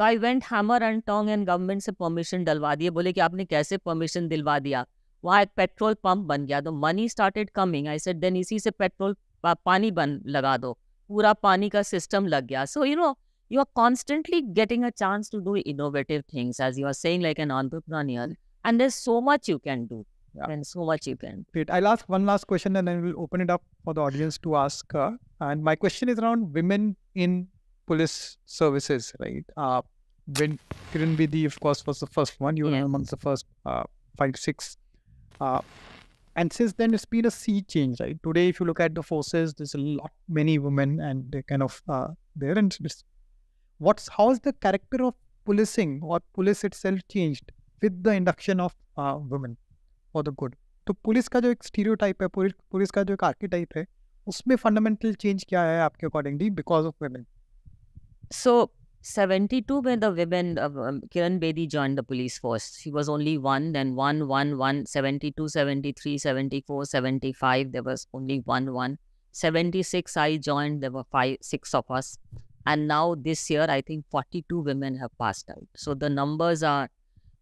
तो I went hammer and tong and government से परमिशन डलवा दिए बोले कि आपने कैसे परमिशन दिलवा दिया वहाँ एक पेट्रोल पंप बन गया तो money started coming I said then इसी से पेट्रोल पानी बन लगा दो पूरा पानी का सिस्टम लग गया so you know you are constantly getting a chance to do innovative things as you are saying like an entrepreneur and there's so much you can do yeah. and so much you can Great. i'll ask one last question and then we'll open it up for the audience to ask uh, and my question is around women in police services, right? Uh, when Kiran Bedi, of course, was the first one. You yeah. were amongst the first uh, five, six. Uh, and since then, it's been a sea change, right? Today, if you look at the forces, there's a lot, many women, and they kind of uh, there. And what's how is the character of policing or police itself changed with the induction of uh, women for the good? So, police का जो एक stereotype है police का जो एक archetype है उसमें fundamental change क्या है आपके accordingly because of women. So 72 when the women uh, um, kiran bedi joined the police force she was only one then one one one 72 73 74 75 there was only one one 76 i joined there were five six of us and now this year i think 42 women have passed out so the numbers are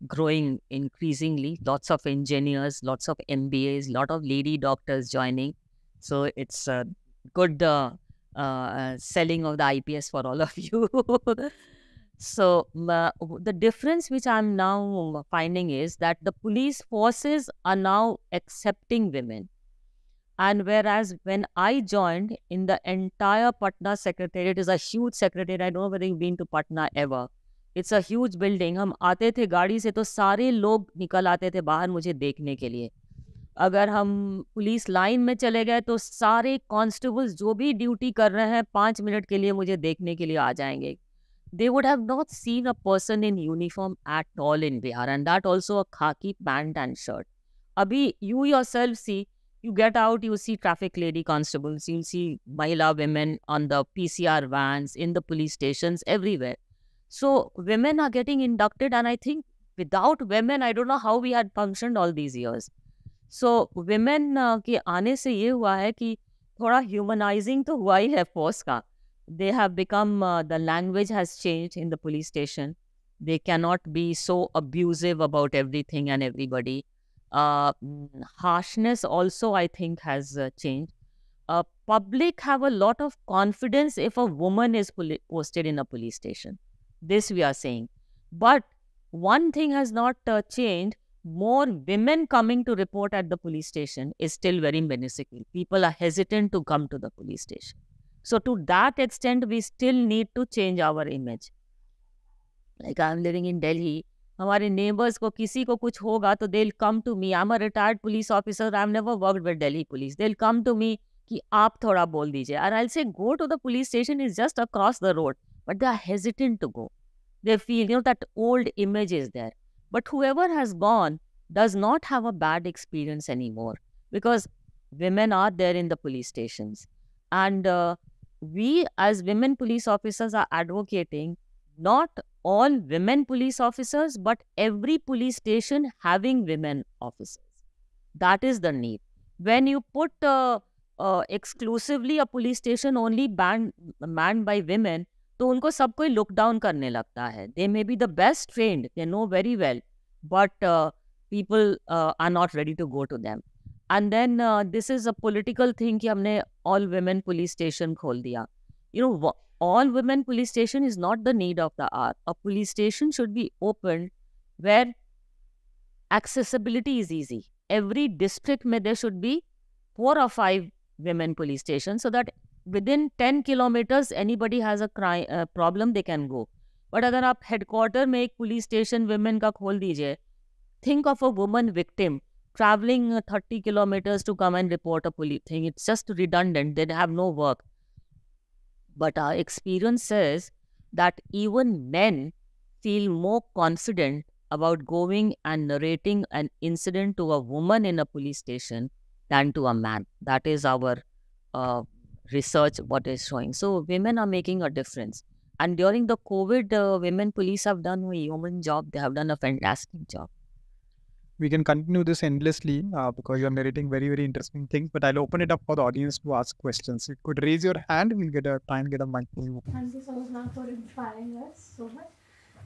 growing increasingly lots of engineers lots of mbas lot of lady doctors joining so it's a good uh, uh, selling of the IPS for all of you. *laughs* so uh, the difference which I'm now finding is that the police forces are now accepting women. And whereas when I joined in the entire Patna secretariat, it is a huge secretariat. I don't know whether you've been to Patna ever. It's a huge building. हम आते थे गाड़ी से तो सारे लोग निकल आते थे बाहर मुझे देखने के लिए अगर हम पुलिस लाइन में चले गए तो सारे कॉन्स्टेबल्स जो भी ड्यूटी कर रहे हैं पाँच मिनट के लिए मुझे देखने के लिए आ जाएंगे they would have not seen a person in uniform at all in Bihar and that also a khaki pant and shirt अभी you yourself see you get out you see traffic lady constables you see महिला women on the P C R vans in the police station everywhere so women are getting inducted and I think without women I don't know how we had function all these years so so, women के आने से ये हुआ है कि थोड़ा humanising तो हुआ ही है फोर्स का they have become the language has change in the police station they can not be so abusive about every thing and everybody harshness also i think has uh, changed uh, public have a lot of confidence if a woman is posted in a police station this we are saying but one thing has not uh, changed more women coming to report at the police station is still very minuscule. People are hesitant to come to the police station. So to that extent, we still need to change our image. Like I'm living in Delhi, हमारे neighbours को किसी को कुछ होगा तो they come to me I am retired police officer I am never worked with Delhi police they come to me कि आप थोड़ा बोल दीजिए और I say go to the police station is just across the road but they are hesitant to go they feel you that old image is there But whoever has gone does not have a bad experience anymore because women are there in the police stations. And uh, we, as women police officers, are advocating not all women police officers, but every police station having women officers. That is the need. When you put uh, uh, exclusively a police station only banned, manned by women, तो उनको सब कोई look down करने लगता है they may be the best trained they know very well but people are not ready to go to them and then this is a political thing कि हमने all women police station खोल दिया you know all women police station is not the need of the hour a police station should be open where accessibility is easy every district में there should be four or five women police station so that within 10 kilometers anybody has a crime uh, problem they can go but agar aap headquarter mein police station women ka khol dijiye think of a woman victim traveling uh, 30 kilometers to come and report a police thing it's just redundant they have no work but our experience says that even men feel more confident about going and narrating an incident to a woman in a police station than to a man that is our uh, research what is showing. So women are making a difference. And during the COVID, uh, women police have done a human job. They have done a fantastic job. We can continue this endlessly uh, because you're narrating very, very interesting things. But I'll open it up for the audience to ask questions. You could raise your hand. We'll get a try and get a mic Thank you so much, for inspiring us so much.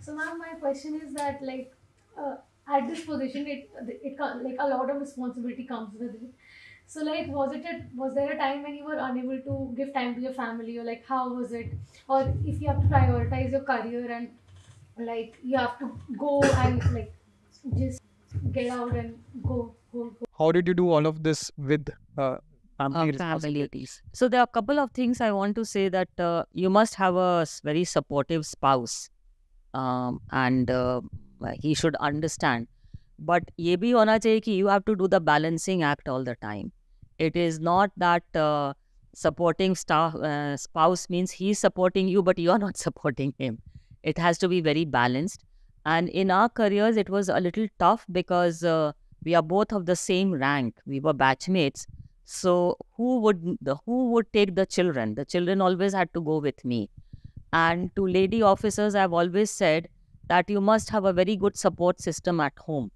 So, ma'am, my question is that, like, uh, at this position, it, it, it like a lot of responsibility comes with it so like, was it a, was there a time when you were unable to give time to your family, or like how was it, or if you have to prioritize your career and like you have to go and like just get out and go, home. How did you do all of this with uh, family So there are a couple of things I want to say that uh, you must have a very supportive spouse, um, and uh, he should understand. But ये भी होना चाहिए कि to do the balancing act all the time. It is not that uh, supporting staff, uh, spouse means he's supporting you, but you are *laughs* not supporting him. It has to be very balanced. And in our careers, it was a little tough because uh, we are both of the same rank. We were batchmates. So who would the, who would take the children? The children always had to go with me. And to lady officers, I've always said that you must have a very good support system at home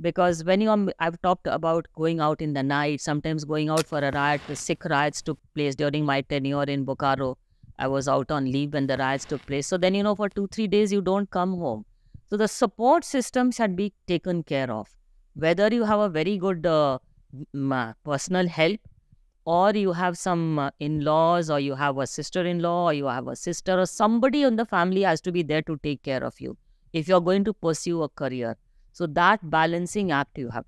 because when you I've talked about going out in the night, sometimes going out for a riot. The Sikh riots took place during my tenure in Bokaro. I was out on leave when the riots took place. So then you know for two three days you don't come home. So the support system had be taken care of. Whether you have a very good uh, uh, personal help, or you have some uh, in-laws, or you have a sister-in-law, or you have a sister, or somebody in the family has to be there to take care of you if you are going to pursue a career so that balancing act you have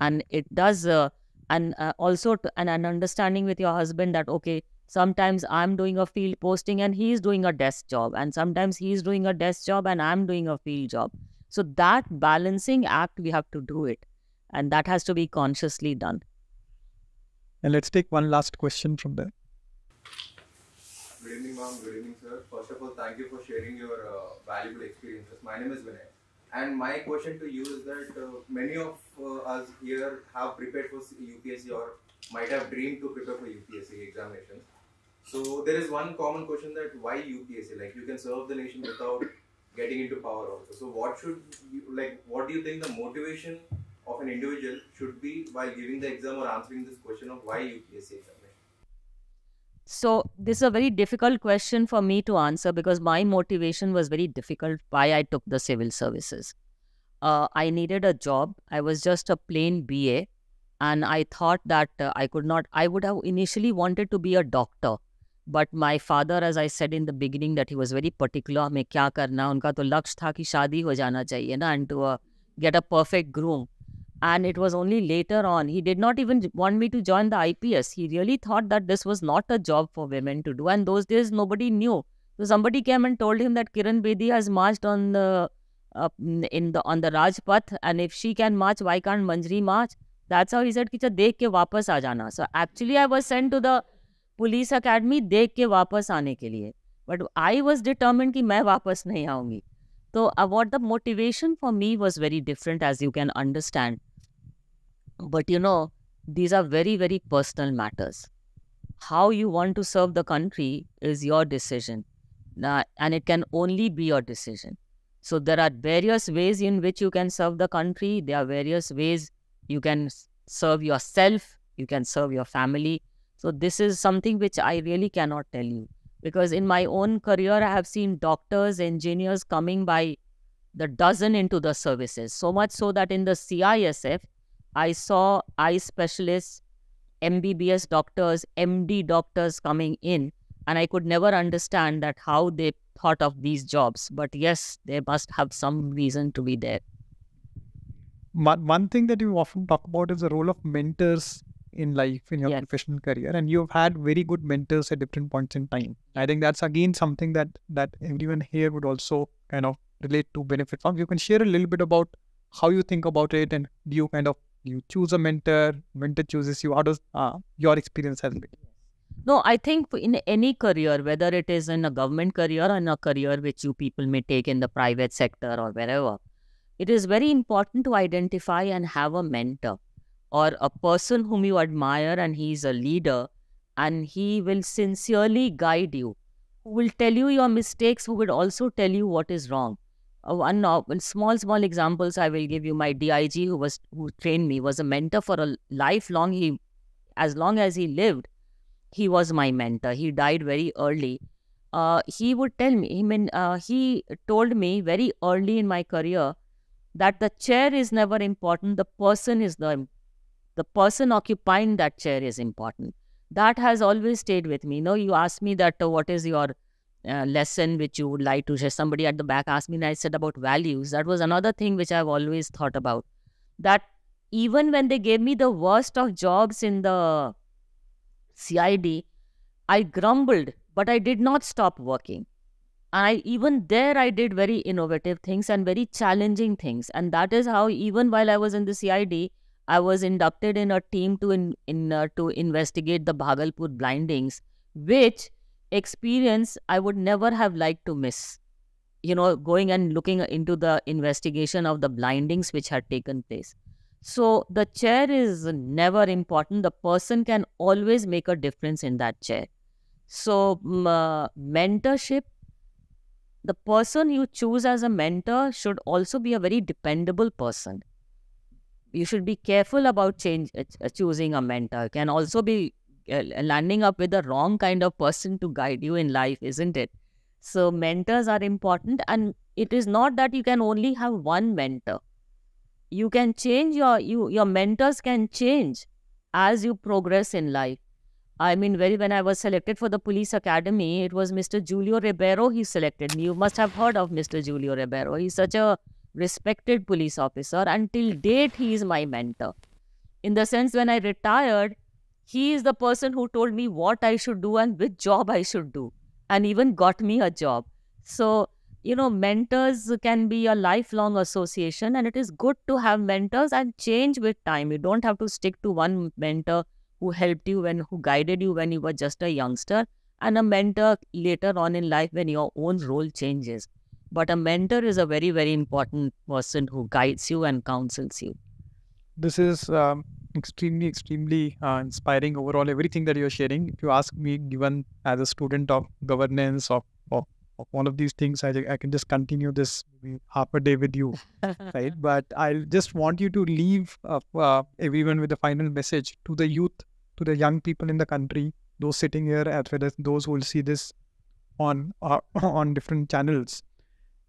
and it does, uh, and uh, also t- and an understanding with your husband that okay, sometimes I'm doing a field posting and he's doing a desk job, and sometimes he's doing a desk job and I'm doing a field job. So that balancing act we have to do it, and that has to be consciously done. And let's take one last question from there. Good evening, ma'am. Good evening, sir. First of all, thank you for sharing your uh, valuable experiences. My name is Vinay. And my question to you is that uh, many of uh, us here have prepared for UPSC or might have dreamed to prepare for UPSC examinations. So there is one common question that why UPSC? Like you can serve the nation without getting into power also. So what should you, like what do you think the motivation of an individual should be by giving the exam or answering this question of why UPSC exam? So this is a very difficult question for me to answer because my motivation was very difficult why I took the civil services. Uh, I needed a job. I was just a plain BA and I thought that uh, I could not, I would have initially wanted to be a doctor. But my father, as I said in the beginning, that he was very particular. मैं क्या करना उनका तो लक्ष्य था कि शादी हो जाना चाहिए ना and to uh, get a perfect groom. And it was only later on, he did not even want me to join the IPS. He really thought that this was not a job for women to do. And those days, nobody knew. So somebody came and told him that Kiran Bedi has marched on the uh, in the on the Rajpath, and if she can march, why can't Manjri march? That's how he said, "Kicha देख के वापस So actually, I was sent to the police academy देख के वापस आने के But I was determined ki मैं वापस nahi आऊँगी. So uh, what the motivation for me was very different, as you can understand. But you know, these are very, very personal matters. How you want to serve the country is your decision, uh, and it can only be your decision. So there are various ways in which you can serve the country. There are various ways you can serve yourself, you can serve your family. So this is something which I really cannot tell you because in my own career, I have seen doctors, engineers coming by the dozen into the services. So much so that in the CISF, I saw eye specialists, MBBS doctors, MD doctors coming in, and I could never understand that how they thought of these jobs. But yes, they must have some reason to be there. One thing that you often talk about is the role of mentors in life, in your yes. professional career, and you've had very good mentors at different points in time. I think that's again something that that everyone here would also kind of relate to, benefit from. You can share a little bit about how you think about it, and do you kind of you choose a mentor mentor chooses you how does uh, your experience has been no i think in any career whether it is in a government career or in a career which you people may take in the private sector or wherever it is very important to identify and have a mentor or a person whom you admire and he is a leader and he will sincerely guide you who will tell you your mistakes who will also tell you what is wrong uh, one of small small examples i will give you my dig who was who trained me was a mentor for a lifelong he as long as he lived he was my mentor he died very early uh, he would tell me i mean uh, he told me very early in my career that the chair is never important the person is the the person occupying that chair is important that has always stayed with me you know you asked me that uh, what is your lesson which you would like to share? Somebody at the back asked me, and I said about values. That was another thing which I've always thought about. That even when they gave me the worst of jobs in the CID, I grumbled, but I did not stop working. I even there I did very innovative things and very challenging things, and that is how even while I was in the CID, I was inducted in a team to in, in uh, to investigate the Bhagalpur blindings, which experience I would never have liked to miss. You know, going and looking into the investigation of the blindings which had taken place. So the chair is never important. The person can always make a difference in that chair. So uh, mentorship, the person you choose as a mentor should also be a very dependable person. You should be careful about change, uh, choosing a mentor. Can also be uh, landing up with the wrong kind of person to guide you in life, isn't it? So mentors are important and it is not that you can only have one mentor. You can change your you your mentors can change as you progress in life. I mean, very when I was selected for the police academy, it was Mr. Julio Ribeiro he selected me. You must have heard of Mr. Julio Ribeiro. He's such a respected police officer. Until date, he is my mentor. In the sense, when I retired, he is the person who told me what I should do and which job I should do, and even got me a job. So, you know, mentors can be a lifelong association, and it is good to have mentors and change with time. You don't have to stick to one mentor who helped you and who guided you when you were just a youngster, and a mentor later on in life when your own role changes. But a mentor is a very, very important person who guides you and counsels you. This is um extremely, extremely uh, inspiring overall. Everything that you're sharing, if you ask me, given as a student of governance of, of, of all of these things, I, I can just continue this half a day with you, right? *laughs* But I just want you to leave uh, uh everyone with a final message to the youth, to the young people in the country, those sitting here, as well as those who will see this on uh, *laughs* on different channels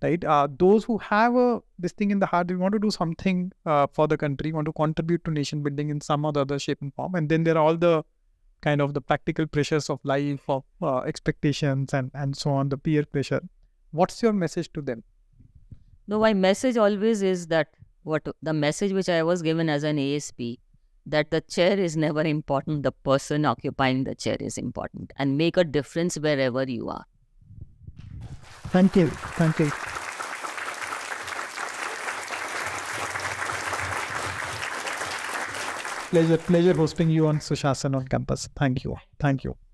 right? Uh, those who have a, this thing in the heart, they want to do something uh, for the country, want to contribute to nation building in some or the other shape and form. And then there are all the kind of the practical pressures of life, of uh, expectations, and and so on, the peer pressure. What's your message to them? No, my message always is that what the message which I was given as an ASP that the chair is never important, the person occupying the chair is important, and make a difference wherever you are. Thank you. Thank you. Pleasure, pleasure hosting you on Sushasan on campus. Thank you. Thank you.